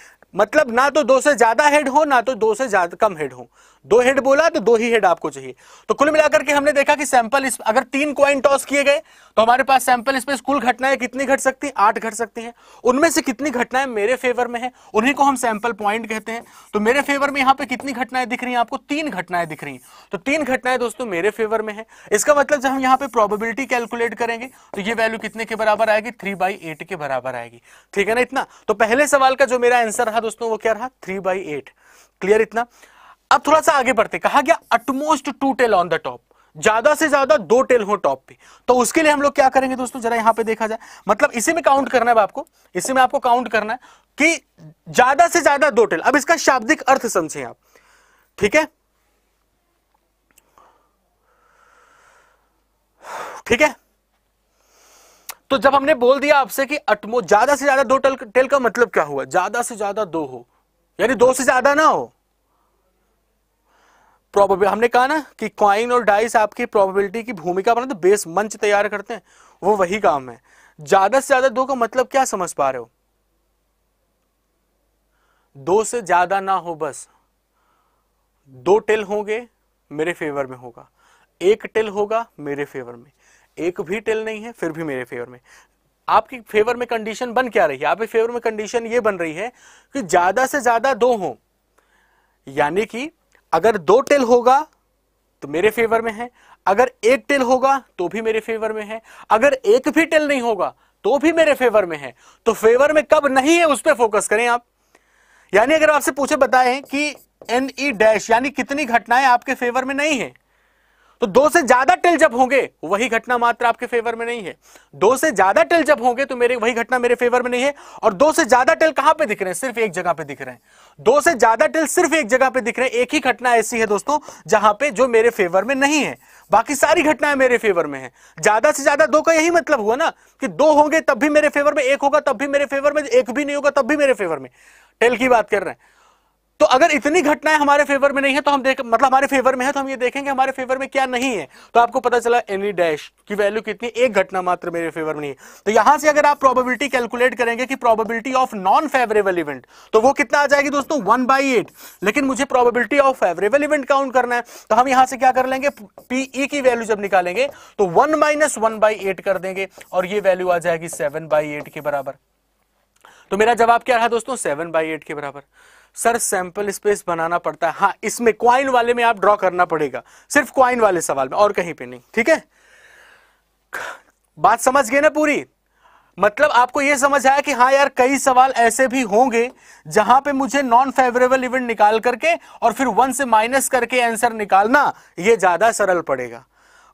मतलब ना तो दो से ज्यादा हेड हो ना तो दो से ज्यादा कम हेड हो दो हेड बोला तो दो ही हेड आपको चाहिए तो कुल मिलाकर के हमने देखा कि सैंपल इस अगर तीन क्वाइन टॉस किए गए तो हमारे पास सैंपल स्पेस कुल घटनाएं कितनी घट सकती है आठ घट सकती है उनमें से कितनी घटनाएं मेरे फेवर में है उन्हीं को हम सैंपल पॉइंट कहते हैं तो मेरे फेवर में यहाँ पे कितनी घटनाएं दिख रही है आपको तीन घटनाएं दिख रही है तो तीन घटनाएं दोस्तों मेरे फेवर में हैं इसका मतलब जब हम यहाँ पे प्रोबेबिलिटी कैलकुलेट करेंगे तो ये वैल्यू कितने के बराबर आएगी थ्री बाई एट के बराबर आएगी ठीक है ना इतना तो पहले सवाल का जो मेरा आंसर रहा दोस्तों वो क्या रहा थ्री बाई एट क्लियर इतना अब थोड़ा सा आगे बढ़ते कहा गया at most two tail on the top ज्यादा से ज्यादा दो टेल हो टॉप पे तो उसके लिए हम लोग क्या करेंगे दोस्तों जरा यहाँ पे देखा जाए मतलब इसी में काउंट करना है आपको इसी में आपको काउंट करना है कि ज्यादा से ज्यादा दो टेल अब इसका शाब्दिक अर्थ समझे आप ठीक है ठीक है तो जब हमने बोल दिया आपसे कि अटमो ज्यादा से ज्यादा दो टेल का मतलब क्या हुआ ज्यादा से ज्यादा दो हो यानी दो से ज्यादा ना हो प्रोबेबिलिटी हमने कहा ना कि क्वाइन और डाइस आपकी प्रोबेबिलिटी की भूमिका बनाते तो बेस मंच तैयार करते हैं वो वही काम है ज्यादा से ज्यादा दो का मतलब क्या समझ पा रहे हो दो से ज्यादा ना हो बस दो टेल होंगे मेरे फेवर में होगा एक टेल होगा मेरे फेवर में एक भी टेल नहीं है फिर भी मेरे फेवर में आपकी फेवर में कंडीशन बन क्या रही है आपके फेवर में कंडीशन ये बन रही है कि ज्यादा से ज्यादा दो हो यानी कि अगर दो टेल होगा तो मेरे फेवर में है अगर एक टेल होगा तो भी मेरे फेवर में है अगर एक भी टेल नहीं होगा तो भी मेरे फेवर में है तो फेवर में कब नहीं है उस पर फोकस करें आप यानी अगर आपसे पूछे बताएं कि एनई डैश e यानी कितनी घटनाएं आपके फेवर में नहीं है तो दो से ज्यादा टिल जब होंगे वही घटना मात्र आपके फेवर में नहीं है दो से ज्यादा टिल जब होंगे तो मेरे वही घटना मेरे फेवर में नहीं है और दो से ज्यादा टिल कहां पे दिख रहे हैं सिर्फ एक जगह पे दिख रहे हैं दो से ज्यादा टिल सिर्फ एक जगह पे दिख रहे हैं एक ही घटना ऐसी है दोस्तों जहां पे जो मेरे फेवर में नहीं है बाकी सारी घटनाएं मेरे फेवर में है ज्यादा से ज्यादा दो का यही मतलब हुआ ना कि दो होंगे तब भी मेरे फेवर में एक होगा तब भी मेरे फेवर में एक भी नहीं होगा तब भी मेरे फेवर में टेल की बात कर रहे हैं तो अगर इतनी घटनाएं हमारे फेवर में नहीं है तो हम देख मतलब हमारे फेवर में है तो हम ये देखेंगे हमारे फेवर में क्या नहीं है तो आपको पता चला एनी डैश की वैल्यू कितनी एक घटना मात्र मेरे फेवर में नहीं है तो यहां से अगर आप प्रोबेबिलिटी कैलकुलेट करेंगे कि probability of non favourable event तो वो कितना आ जाएगी दोस्तों वन बाई एट लेकिन मुझे probability of favourable event count करना है तो हम यहां से क्या कर लेंगे पीई e की वैल्यू जब निकालेंगे तो one minus one by eight कर देंगे और ये वैल्यू आ जाएगी सेवन बाई एट के बराबर तो मेरा जवाब क्या रहा दोस्तों सेवन बाई एट के बराबर सर सैंपल स्पेस बनाना पड़ता है हाँ इसमें क्वाइन वाले में आप ड्रॉ करना पड़ेगा सिर्फ क्वाइन वाले सवाल में और कहीं पे नहीं ठीक है बात समझ गए ना पूरी मतलब आपको यह समझ आया कि हाँ यार कई सवाल ऐसे भी होंगे जहां पे मुझे नॉन फेवरेबल इवेंट निकाल करके और फिर वन से माइनस करके आंसर निकालना यह ज्यादा सरल पड़ेगा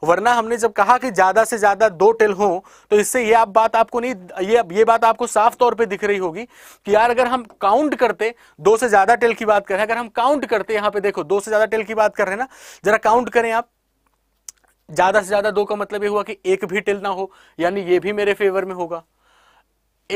वरना हमने जब कहा कि ज्यादा से ज्यादा दो टेल हो तो इससे ये आप बात आपको नहीं ये ये बात आपको साफ तौर पे दिख रही होगी कि यार अगर हम काउंट करते दो से ज्यादा टेल की बात करें अगर हम काउंट करते यहां पे देखो दो से ज्यादा टेल की बात कर रहे हैं ना जरा काउंट करें आप ज्यादा से ज्यादा दो का मतलब ये हुआ कि एक भी टेल ना हो यानी ये भी मेरे फेवर में होगा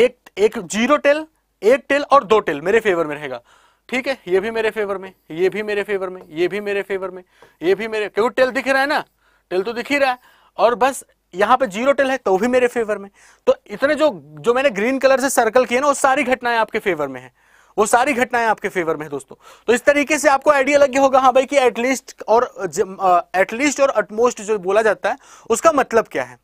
एक एक जीरो टेल एक टेल और दो टेल मेरे फेवर में रहेगा ठीक है ये भी मेरे फेवर में ये भी मेरे फेवर में ये भी मेरे फेवर में ये भी मेरे क्यों टेल दिख रहा है ना टेल तो दिख ही रहा है और बस यहाँ पे जीरो टेल है तो भी मेरे फेवर में तो इतने जो जो मैंने ग्रीन कलर से सर्कल किए ना वो सारी घटनाएं आपके फेवर में है वो सारी घटनाएं आपके फेवर में है दोस्तों तो इस तरीके से आपको आइडिया लग गया होगा हाँ भाई कि एटलीस्ट और एटलीस्ट और अटमोस्ट जो बोला जाता है उसका मतलब क्या है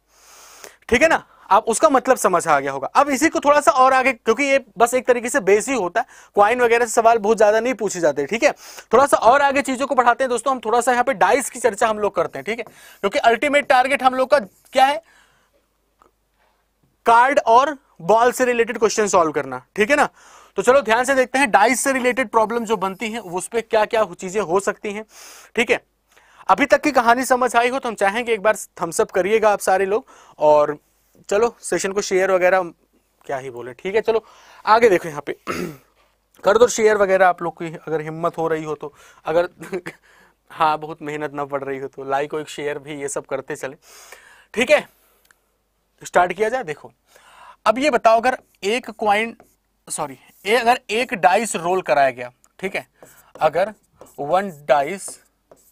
ठीक है ना आप उसका मतलब समझ आ गया होगा अब इसी को थोड़ा सा और आगे क्योंकि ये बस एक तरीके से बेस ही होता है क्वाइन वगैरह से सवाल बहुत ज्यादा नहीं पूछे जाते ठीक है थोड़ा सा और आगे चीजों को पढ़ाते हैं दोस्तों हम थोड़ा सा यहाँ पे डाइस की चर्चा हम लोग करते हैं ठीक है क्योंकि अल्टीमेट टारगेट हम लोग का क्या है कार्ड और बॉल से रिलेटेड क्वेश्चन सोल्व करना ठीक है ना तो चलो ध्यान से देखते हैं डाइस से रिलेटेड प्रॉब्लम जो बनती है उस पर क्या क्या चीजें हो सकती हैं ठीक है अभी तक की कहानी समझ आई हो तो हम चाहेंगे एक बार थम्सअप करिएगा आप सारे लोग और चलो सेशन को शेयर वगैरह क्या ही बोले ठीक है चलो आगे देखो यहाँ पे कर दो शेयर वगैरह आप लोग की अगर हिम्मत हो रही हो तो अगर (laughs) हाँ बहुत मेहनत ना पड़ रही हो तो लाइक और एक शेयर भी ये सब करते चले ठीक है स्टार्ट किया जाए देखो अब ये बताओ अगर एक क्वाइन सॉरी अगर एक डाइस रोल कराया गया ठीक है अगर वन डाइस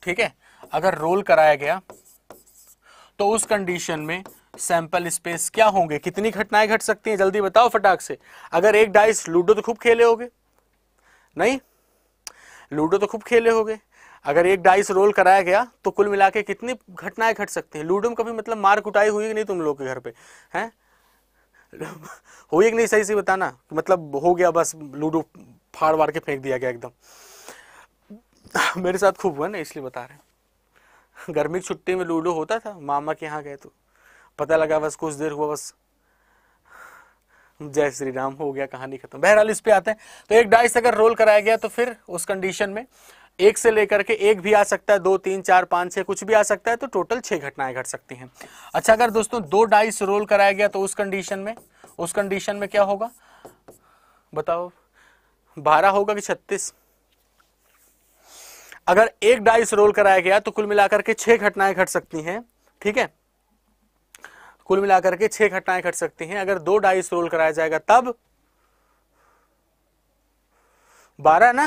ठीक है अगर रोल कराया गया तो उस कंडीशन में सैंपल स्पेस क्या होंगे कितनी घटनाएं घट सकती हैं जल्दी बताओ फटाक से अगर एक डाइस लूडो तो खूब खेले होगे नहीं लूडो तो खूब खेले होगे अगर एक डाइस रोल कराया गया तो कुल मिला के कितनी घटनाएं घट सकती हैं लूडो में कभी मतलब मार कुटाई हुई कि नहीं तुम लोग के घर पे हैं (laughs) हुई कि नहीं सही से बताना मतलब हो गया बस लूडो फाड़ वाड़ के फेंक दिया गया एकदम (laughs) मेरे साथ खूब हुआ ना इसलिए बता रहे गर्मी की छुट्टी में लूडो होता था मामा के यहाँ गए तो पता लगा बस कुछ देर हुआ बस जय श्री राम हो गया कहानी खत्म बहरहाल इस पे आते हैं तो एक डाइस अगर रोल कराया गया तो फिर उस कंडीशन में एक से लेकर के एक भी आ सकता है दो तीन चार पांच छह कुछ भी आ सकता है तो टोटल छह घटनाएं घट सकती हैं अच्छा अगर दोस्तों दो डाइस रोल कराया गया तो उस कंडीशन में उस कंडीशन में क्या होगा बताओ बारह होगा कि छत्तीस अगर एक डाइस रोल कराया गया तो कुल मिलाकर के छह घटनाएं घट सकती हैं ठीक है कुल मिलाकर के छह घटनाएं घट सकती हैं अगर दो डाइस रोल कराया जाएगा तब बारह ना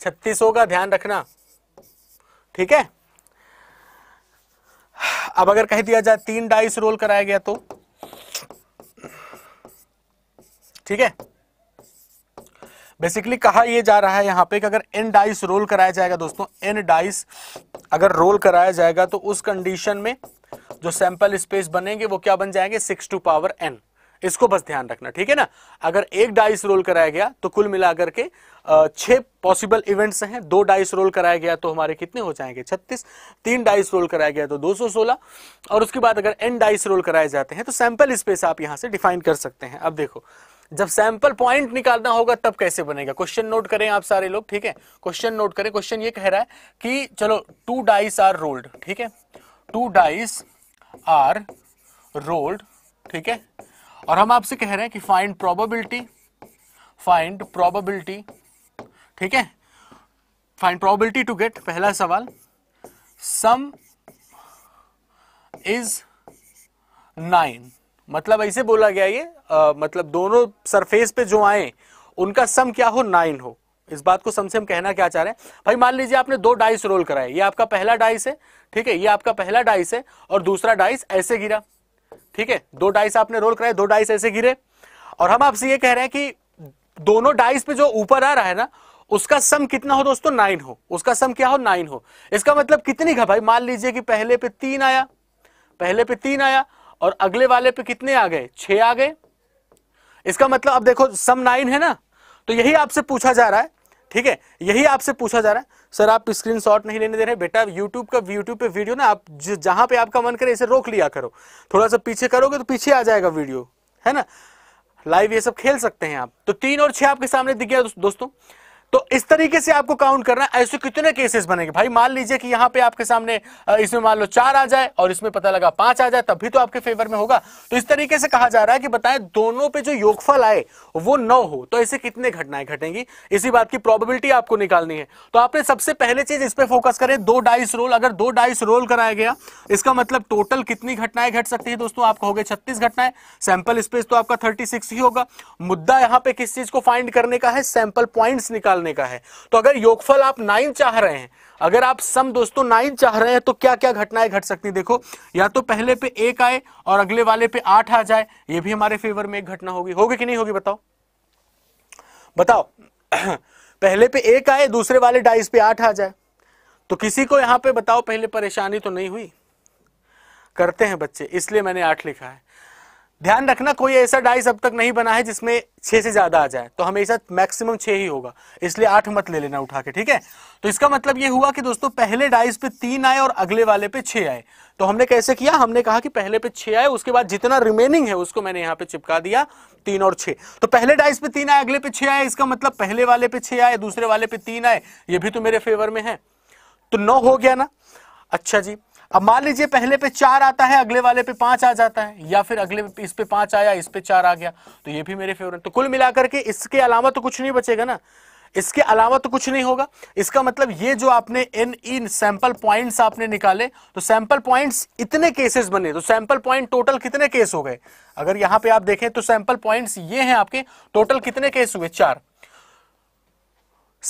छत्तीसों का ध्यान रखना ठीक है अब अगर कह दिया जाए तीन डाइस रोल कराया गया तो ठीक है बेसिकली कहा यह जा रहा है यहाँ पे कि अगर एन डाइस रोल कराया जाएगा दोस्तों एन डाइस अगर रोल कराया जाएगा तो उस कंडीशन में जो सैंपल स्पेस बनेंगे वो क्या बन जाएंगे सिक्स टू पावर एन इसको बस ध्यान रखना ठीक है ना अगर एक डाइस रोल कराया गया तो कुल मिलाकर के छह पॉसिबल इवेंट्स हैं दो डाइस रोल कराया गया तो हमारे कितने हो जाएंगे 36 तीन डाइस रोल कराया गया तो 216 और उसके बाद अगर एन डाइस रोल कराए जाते हैं तो सैंपल स्पेस आप यहां से डिफाइन कर सकते हैं अब देखो जब सैंपल पॉइंट निकालना होगा तब कैसे बनेगा क्वेश्चन नोट करें आप सारे लोग ठीक है क्वेश्चन नोट करें क्वेश्चन ये कह रहा है कि चलो टू डाइस आर रोल्ड ठीक है टू डाइस आर रोल्ड ठीक है और हम आपसे कह रहे हैं कि फाइंड प्रोबेबिलिटी फाइंड प्रोबेबिलिटी ठीक है फाइंड प्रोबेबिलिटी टू गेट पहला सवाल सम इज नाइन मतलब ऐसे बोला गया ये आ, मतलब दोनों सरफेस पे जो आए उनका सम क्या हो नाइन हो इस बात को सम से हम कहना क्या चाह रहे हैं भाई मान लीजिए आपने दो डाइस रोल कराए ये आपका पहला डाइस है ठीक है ये आपका पहला डाइस है और दूसरा डाइस ऐसे गिरा ठीक है दो डाइस आपने रोल कराए दो डाइस ऐसे गिरे और हम आपसे ये कह रहे हैं कि दोनों डाइस पे जो ऊपर आ रहा है ना उसका सम कितना हो दोस्तों नाइन हो उसका सम क्या हो नाइन हो इसका मतलब कितनी का भाई मान लीजिए कि पहले पे तीन आया पहले पे तीन आया और अगले वाले पे कितने आ गए छः आ गए इसका मतलब अब देखो सम नाइन है ना तो यही आपसे पूछा जा रहा है ठीक है यही आपसे पूछा जा रहा है सर आप स्क्रीन शॉट नहीं लेने दे रहे बेटा यूट्यूब का यूट्यूब पे वीडियो ना आप जहां पे आपका मन करे इसे रोक लिया करो थोड़ा सा पीछे करोगे तो पीछे आ जाएगा वीडियो है ना लाइव ये सब खेल सकते हैं आप तो तीन और छह आपके सामने दिख गया दोस्तों तो इस तरीके से आपको काउंट करना ऐसे कितने केसेस बनेंगे भाई मान लीजिए कि यहां पे आपके सामने इसमें मान लो चार आ जाए और इसमें पता लगा पांच आ जाए भी तो आपके फेवर में होगा तो इस तरीके से कहा जा रहा है कि बताएं दोनों पे जो योगफल आए वो नौ हो तो ऐसे कितने घटनाएं घटेंगी इसी बात की प्रोबेबिलिटी आपको निकालनी है तो आपने सबसे पहले चीज इस पर फोकस करें दो डाइस रोल अगर दो डाइस रोल कराया गया इसका मतलब टोटल कितनी घटनाएं घट सकती है दोस्तों आप कहोगे छत्तीस घटनाएं सैंपल स्पेस तो आपका थर्टी ही होगा मुद्दा यहाँ पे किस चीज को फाइंड करने का है सैंपल पॉइंट निकालना निकालने का है तो अगर योगफल आप नाइन चाह रहे हैं अगर आप सम दोस्तों नाइन चाह रहे हैं तो क्या क्या घटनाएं घट सकती देखो या तो पहले पे एक आए और अगले वाले पे आठ आ जाए ये भी हमारे फेवर में एक घटना होगी होगी कि नहीं होगी बताओ बताओ (clears throat) पहले पे एक आए दूसरे वाले डाइस पे आठ आ जाए तो किसी को यहां पे बताओ पहले परेशानी तो नहीं हुई करते हैं बच्चे इसलिए मैंने आठ लिखा है ध्यान रखना कोई ऐसा डाइस अब तक नहीं बना है जिसमें छह से ज़्यादा आ जाए तो हमेशा मैक्सिमम छह ही होगा इसलिए आठ मत ले लेना उठा के ठीक है तो इसका मतलब ये हुआ कि दोस्तों पहले डाइस पे तीन आए और अगले वाले पे छह आए तो हमने कैसे किया हमने कहा कि पहले पे छह आए उसके बाद जितना रिमेनिंग है उसको मैंने यहाँ पे चिपका दिया तीन और छह तो पहले डाइस पे तीन आए अगले पे छह आए इसका मतलब पहले वाले पे छह आए दूसरे वाले पे तीन आए ये भी तो मेरे फेवर में है तो नौ हो गया ना अच्छा जी अब मान लीजिए पहले पे चार आता है अगले वाले पे पांच आ जाता है या फिर अगले इस पे पांच आया इस पे चार आ गया तो ये भी मेरे फेवरेट तो कुल मिलाकर के इसके अलावा तो कुछ नहीं बचेगा ना इसके अलावा तो कुछ नहीं होगा इसका मतलब ये जो आपने इन इन सैंपल पॉइंट्स आपने निकाले तो सैंपल पॉइंट्स इतने केसेस बने तो सैंपल पॉइंट टोटल कितने केस हो गए अगर यहां पे आप देखें तो सैंपल पॉइंट्स ये हैं आपके टोटल कितने केस हुए चार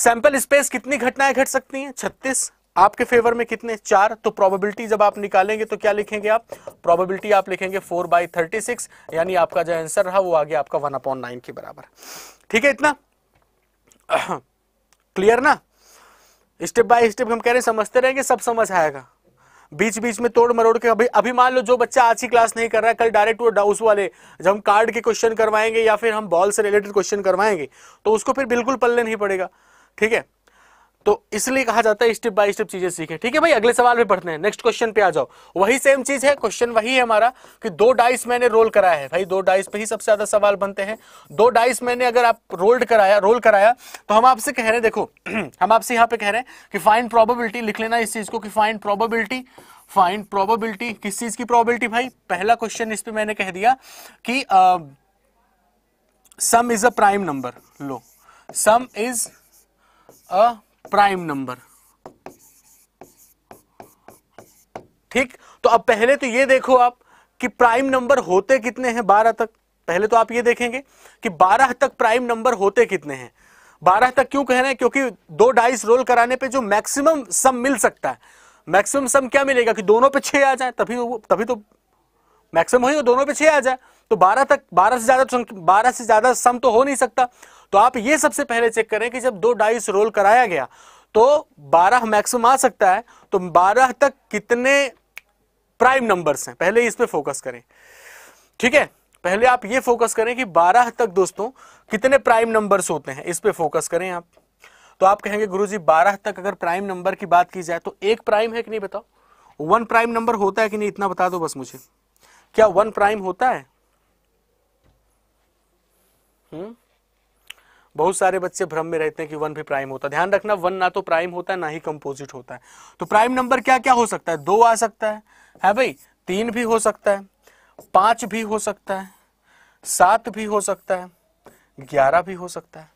सैंपल स्पेस कितनी घटनाएं घट सकती हैं छत्तीस आपके फेवर में कितने चार तो प्रोबेबिलिटी जब आप निकालेंगे तो क्या लिखेंगे आप प्रोबेबिलिटी आप लिखेंगे फोर बाई थर्टी सिक्स यानी आपका जो आंसर रहा वो आ गया आपका वन अपॉन नाइन के बराबर ठीक है इतना क्लियर (clears throat) ना स्टेप बाय स्टेप हम कह रहे हैं समझते रहेंगे सब समझ आएगा बीच बीच में तोड़ मरोड़ के अभी अभी मान लो जो बच्चा आज ही क्लास नहीं कर रहा है कल डायरेक्ट वो डाउस वाले जब हम कार्ड के क्वेश्चन करवाएंगे या फिर हम बॉल से रिलेटेड क्वेश्चन करवाएंगे तो उसको फिर बिल्कुल पल्ले नहीं पड़ेगा ठीक है तो इसलिए कहा जाता है स्टेप बाय स्टेप चीजें सीखे ठीक है भाई अगले सवाल पे पढ़ते हैं नेक्स्ट क्वेश्चन पे आ जाओ वही सेम चीज है क्वेश्चन वही है हमारा कि दो डाइस मैंने रोल कराया है भाई दो डाइस पे ही सबसे ज्यादा सवाल बनते हैं दो डाइस मैंने अगर आप रोल्ड कराया रोल कराया तो हम आपसे कह रहे हैं देखो (clears throat) हम आपसे यहां पर कह रहे हैं कि फाइन प्रोबेबिलिटी लिख लेना इस चीज को कि फाइन प्रोबेबिलिटी फाइन प्रोबेबिलिटी किस चीज की प्रोबेबिलिटी भाई पहला क्वेश्चन इस पर मैंने कह दिया कि sum is a prime number लो sum is a prime number ठीक तो अब पहले तो ये देखो आप कि प्राइम नंबर होते कितने हैं बारह तक पहले तो आप ये देखेंगे कि बारह तक प्राइम नंबर होते कितने हैं बारह तक क्यों कह रहे हैं क्योंकि दो डाइस रोल कराने पे जो मैक्सिमम सम मिल सकता है मैक्सिमम सम क्या मिलेगा कि दोनों पे छह आ जाए तभी तभी तो मैक्सिमम हो दोनों पे छह आ जाए तो बारह तक बारह से ज़्यादा बारह से ज़्यादा सम तो हो नहीं सकता तो आप ये सबसे पहले चेक करें कि जब दो डाइस रोल कराया गया तो 12 मैक्सिमम आ सकता है तो 12 तक कितने प्राइम नंबर्स हैं पहले इस पे फोकस करें ठीक है पहले आप ये फोकस करें कि 12 तक दोस्तों कितने प्राइम नंबर्स होते हैं इस पे फोकस करें आप तो आप कहेंगे गुरुजी 12 तक अगर प्राइम नंबर की बात की जाए तो एक प्राइम है कि नहीं बताओ वन प्राइम नंबर होता है कि नहीं इतना बता दो बस मुझे क्या वन प्राइम होता है हुँ? हम्म? बहुत सारे बच्चे भ्रम में रहते हैं कि वन भी प्राइम होता है ध्यान रखना वन ना तो प्राइम होता है ना ही कंपोजिट होता है तो प्राइम नंबर क्या क्या हो सकता है दो आ सकता है है भाई तीन भी हो सकता है पांच भी हो सकता है सात भी हो सकता है ग्यारह भी हो सकता है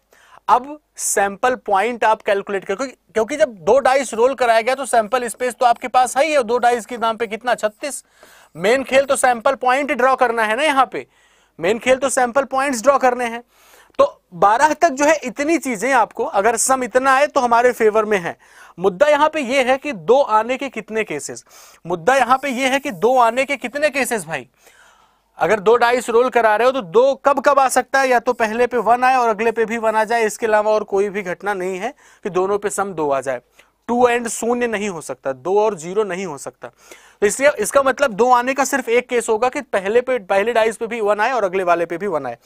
अब सैंपल पॉइंट आप कैलकुलेट कर क्योंकि जब दो डाइस रोल कराया गया तो सैंपल स्पेस तो आपके पास है ही है दो डाइस के नाम पे कितना छत्तीस मेन खेल तो सैंपल पॉइंट ड्रॉ करना है ना यहाँ पे मेन खेल तो सैंपल पॉइंट्स ड्रॉ करने हैं तो बारह तक जो है इतनी चीजें आपको अगर सम इतना है तो हमारे फेवर में है मुद्दा यहां पे ये है कि दो आने के कितने केसेस मुद्दा यहां पे ये है कि दो आने के कितने केसेस भाई अगर दो डाइस रोल करा रहे हो तो दो कब कब आ सकता है या तो पहले पे वन आए और अगले पे भी वन आ जाए इसके अलावा और कोई भी घटना नहीं है कि दोनों पे सम दो आ जाए टू एंड शून्य नहीं हो सकता दो और जीरो नहीं हो सकता तो इसलिए इसका मतलब दो आने का सिर्फ एक केस होगा कि पहले पे पहले डाइस पे भी वन आए और अगले वाले पे भी वन आए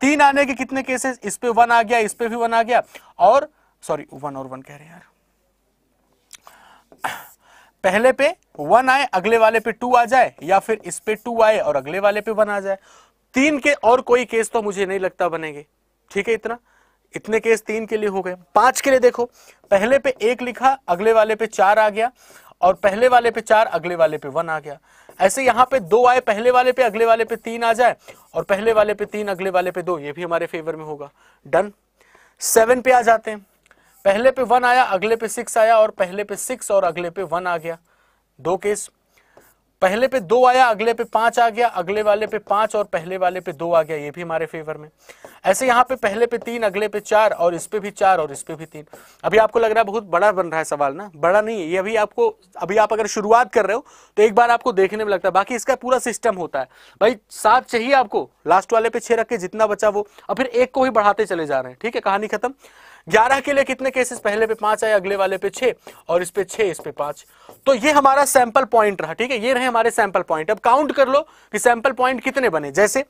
तीन आने के कितने केसेस इस पे वन आ गया इस पे भी वन आ गया और सॉरी वन और वन कह रहे हैं यार पहले पे वन आए अगले वाले पे टू आ जाए या फिर इस पे टू आए और अगले वाले पे वन आ जाए तीन के और कोई केस तो मुझे नहीं लगता बनेंगे ठीक है इतना इतने केस तीन के लिए हो गए पांच के लिए देखो पहले पे एक लिखा अगले वाले पे चार आ गया और पहले वाले पे चार अगले वाले पे वन आ गया ऐसे यहाँ पे दो आए पहले वाले पे अगले वाले पे तीन आ जाए और पहले वाले पे तीन अगले वाले पे दो ये भी हमारे फेवर में होगा डन सेवन पे आ जाते हैं पहले पे वन आया अगले पे सिक्स आया और पहले पे सिक्स और अगले पे वन आ गया दो केस पहले पे दो आया अगले पे पांच आ गया अगले वाले पे पांच और पहले वाले पे दो आ गया ये भी हमारे फेवर में ऐसे यहाँ पे पहले पे तीन अगले पे चार और इस पे भी चार और इस पे भी तीन अभी आपको लग रहा है बहुत बड़ा बन रहा है सवाल ना बड़ा नहीं है ये अभी आपको अभी आप अगर शुरुआत कर रहे हो तो एक बार आपको देखने में लगता है बाकी इसका पूरा सिस्टम होता है भाई सात चाहिए आपको लास्ट वाले पे छह रख के जितना बचा वो और फिर एक को ही बढ़ाते चले जा रहे हैं ठीक है कहानी खत्म ग्यारह के लिए कितने केसेस पहले पे पांच आए अगले वाले पे छह और इस पे छह इस पे पांच तो ये हमारा सैंपल पॉइंट रहा ठीक है ये रहे हमारे सैंपल पॉइंट अब काउंट कर लो कि सैंपल पॉइंट कितने बने जैसे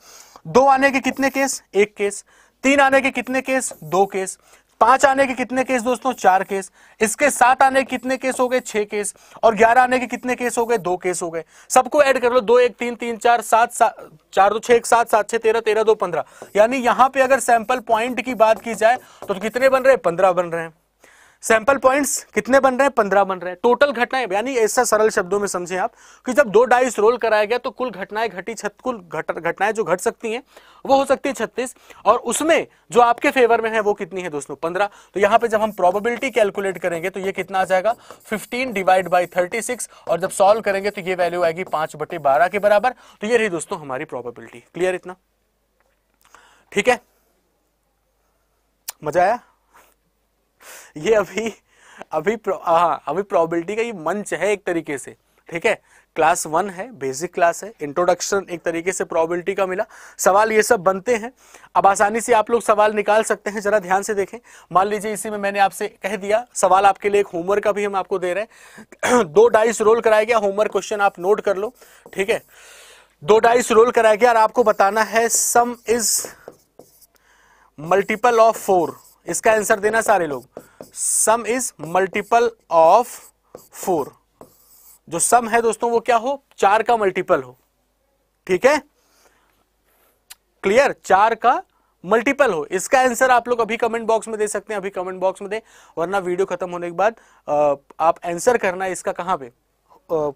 दो आने के कितने केस एक केस तीन आने के कितने केस दो केस पांच आने के कितने केस दोस्तों चार केस इसके सात आने के कितने केस हो गए छह केस और ग्यारह आने के कितने केस हो गए दो केस हो गए सबको ऐड कर लो दो एक तीन तीन चार सात सात चार दो छह एक सात सात छह तेरह तेरह दो पंद्रह यानी यहां पे अगर सैंपल पॉइंट की बात की जाए तो, तो कितने बन रहे हैं पंद्रह बन रहे हैं सैंपल पॉइंट्स कितने बन रहे हैं पंद्रह बन रहे हैं टोटल घटनाएं यानी ऐसा सरल शब्दों में समझें आप कि जब दो डाइस रोल कराया गया तो कुल घटनाएं घटी छत कुल घटनाएं जो घट सकती हैं वो हो सकती है छत्तीस और उसमें जो आपके फेवर में है वो कितनी है दोस्तों पंद्रह तो यहाँ पे जब हम प्रोबेबिलिटी कैलकुलेट करेंगे तो ये कितना आ जाएगा fifteen divide by thirty six और जब सॉल्व करेंगे तो ये वैल्यू आएगी पांच बटे बारह के बराबर तो ये रही दोस्तों हमारी प्रोबेबिलिटी क्लियर इतना ठीक है मजा आया ये अभी अभी हाँ अभी प्रोबेबिलिटी का ये मंच है एक तरीके से ठीक है क्लास वन है बेसिक क्लास है इंट्रोडक्शन एक तरीके से प्रोबेबिलिटी का मिला सवाल ये सब बनते हैं अब आसानी से आप लोग सवाल निकाल सकते हैं जरा ध्यान से देखें मान लीजिए इसी में मैंने आपसे कह दिया सवाल आपके लिए एक होमवर्क का भी हम आपको दे रहे हैं (clears throat) दो डाइस रोल कराया गया होमवर्क क्वेश्चन आप नोट कर लो ठीक है दो डाइस रोल कराया गया और आपको बताना है sum is multiple of four इसका आंसर देना सारे लोग sum is multiple of four जो सम है दोस्तों वो क्या हो चार का मल्टीपल हो ठीक है क्लियर चार का मल्टीपल हो इसका आंसर आप लोग अभी कमेंट बॉक्स में दे सकते हैं अभी कमेंट बॉक्स में दे वरना वीडियो खत्म होने के बाद आप आंसर करना है इसका कहां पे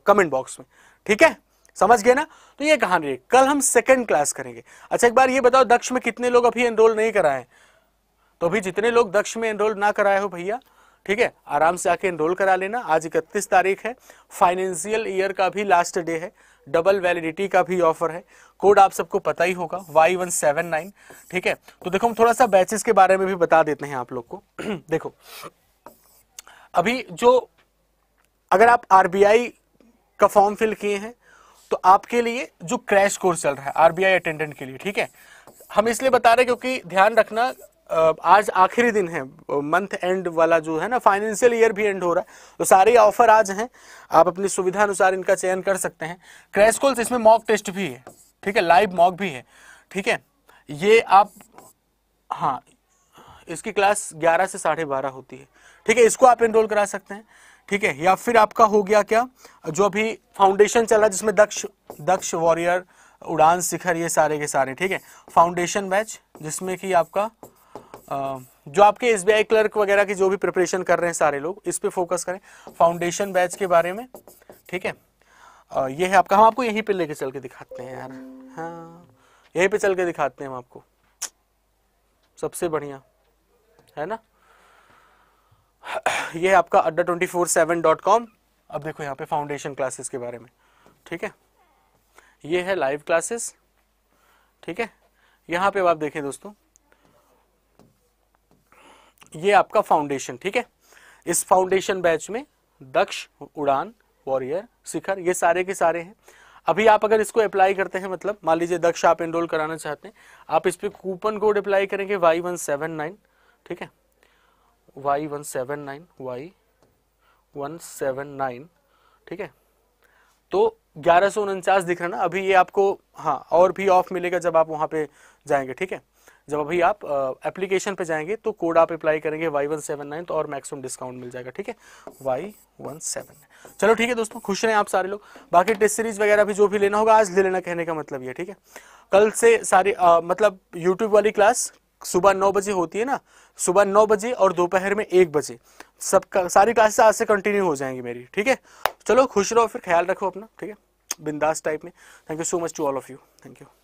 कमेंट बॉक्स में ठीक है समझ गए ना तो ये कहानी कल हम सेकंड क्लास करेंगे अच्छा एक बार ये बताओ दक्ष में कितने लोग अभी एनरोल नहीं कराए हैं तो अभी जितने लोग दक्ष में एनरोल ना कराए हो भैया ठीक है आराम से आके एनरोल करा लेना आज इकतीस तारीख है फाइनेंशियल ईयर का भी लास्ट डे है डबल वैलिडिटी का भी ऑफर है कोड आप सबको पता ही होगा वाई वन सेवन नाइन ठीक है तो देखो हम थोड़ा सा बैचेस के बारे में भी बता देते हैं आप लोग को (clears throat) देखो अभी जो अगर आप आरबीआई का फॉर्म फिल किए हैं तो आपके लिए जो क्रैश कोर्स चल रहा है आरबीआई अटेंडेंट के लिए ठीक है हम इसलिए बता रहे हैं क्योंकि ध्यान रखना आज आखिरी दिन है मंथ एंड वाला जो है ना फाइनेंशियल ईयर भी एंड हो रहा है तो सारे ऑफर आज हैं आप अपनी सुविधा अनुसार इनका चयन कर सकते हैं क्रैश कोल्स इसमें मॉक टेस्ट भी है ठीक है लाइव मॉक भी है ठीक है ये आप हाँ इसकी क्लास ग्यारह से साढ़े बारह होती है ठीक है इसको आप एनरोल करा सकते हैं ठीक है या फिर आपका हो गया क्या जो अभी फाउंडेशन चल रहा है जिसमें दक्ष दक्ष वॉरियर उड़ान शिखर ये सारे के सारे ठीक है फाउंडेशन बैच जिसमें कि आपका जो आपके एस क्लर्क वगैरह की जो भी प्रिपरेशन कर रहे हैं सारे लोग इस पर फोकस करें फाउंडेशन बैच के बारे में ठीक है ये है आपका हम आपको यहीं पे लेके चल के दिखाते हैं यार हाँ यहीं पे चल के दिखाते हैं हम आपको सबसे बढ़िया है ना ये है आपका Adda twenty four seven dot com अब देखो यहाँ पे फाउंडेशन क्लासेस के बारे में ठीक है ये है लाइव क्लासेस ठीक है यहाँ पे आप देखें दोस्तों ये आपका फाउंडेशन ठीक है इस फाउंडेशन बैच में दक्ष उड़ान वॉरियर शिखर ये सारे के सारे हैं अभी आप अगर इसको अप्लाई करते हैं मतलब मान लीजिए दक्ष आप एनरोल कराना चाहते हैं आप इस पर कूपन कोड अप्लाई करेंगे वाई वन सेवन नाइन ठीक है Y one seven nine Y one seven nine ठीक है तो ग्यारह सौ उनचास दिख रहा ना अभी ये आपको हाँ और भी ऑफ मिलेगा जब आप वहाँ पे जाएंगे ठीक है जब अभी आप एप्लीकेशन पे जाएंगे तो कोड आप अप्लाई करेंगे वाई वन सेवन नाइन तो और मैक्सिमम डिस्काउंट मिल जाएगा ठीक है वाई वन सेवन चलो ठीक है दोस्तों खुश रहें आप सारे लोग बाकी टेस्ट सीरीज वगैरह भी जो भी लेना होगा आज ले लेना कहने का मतलब ये ठीक है कल से सारी आ, मतलब यूट्यूब वाली क्लास सुबह नौ बजे होती है ना सुबह नौ बजे और दोपहर में एक बजे सब सारी क्लासेस आज से कंटिन्यू हो जाएंगी मेरी ठीक है चलो खुश रहो फिर ख्याल रखो अपना ठीक है बिंदास टाइप में thank you so much to all of you thank you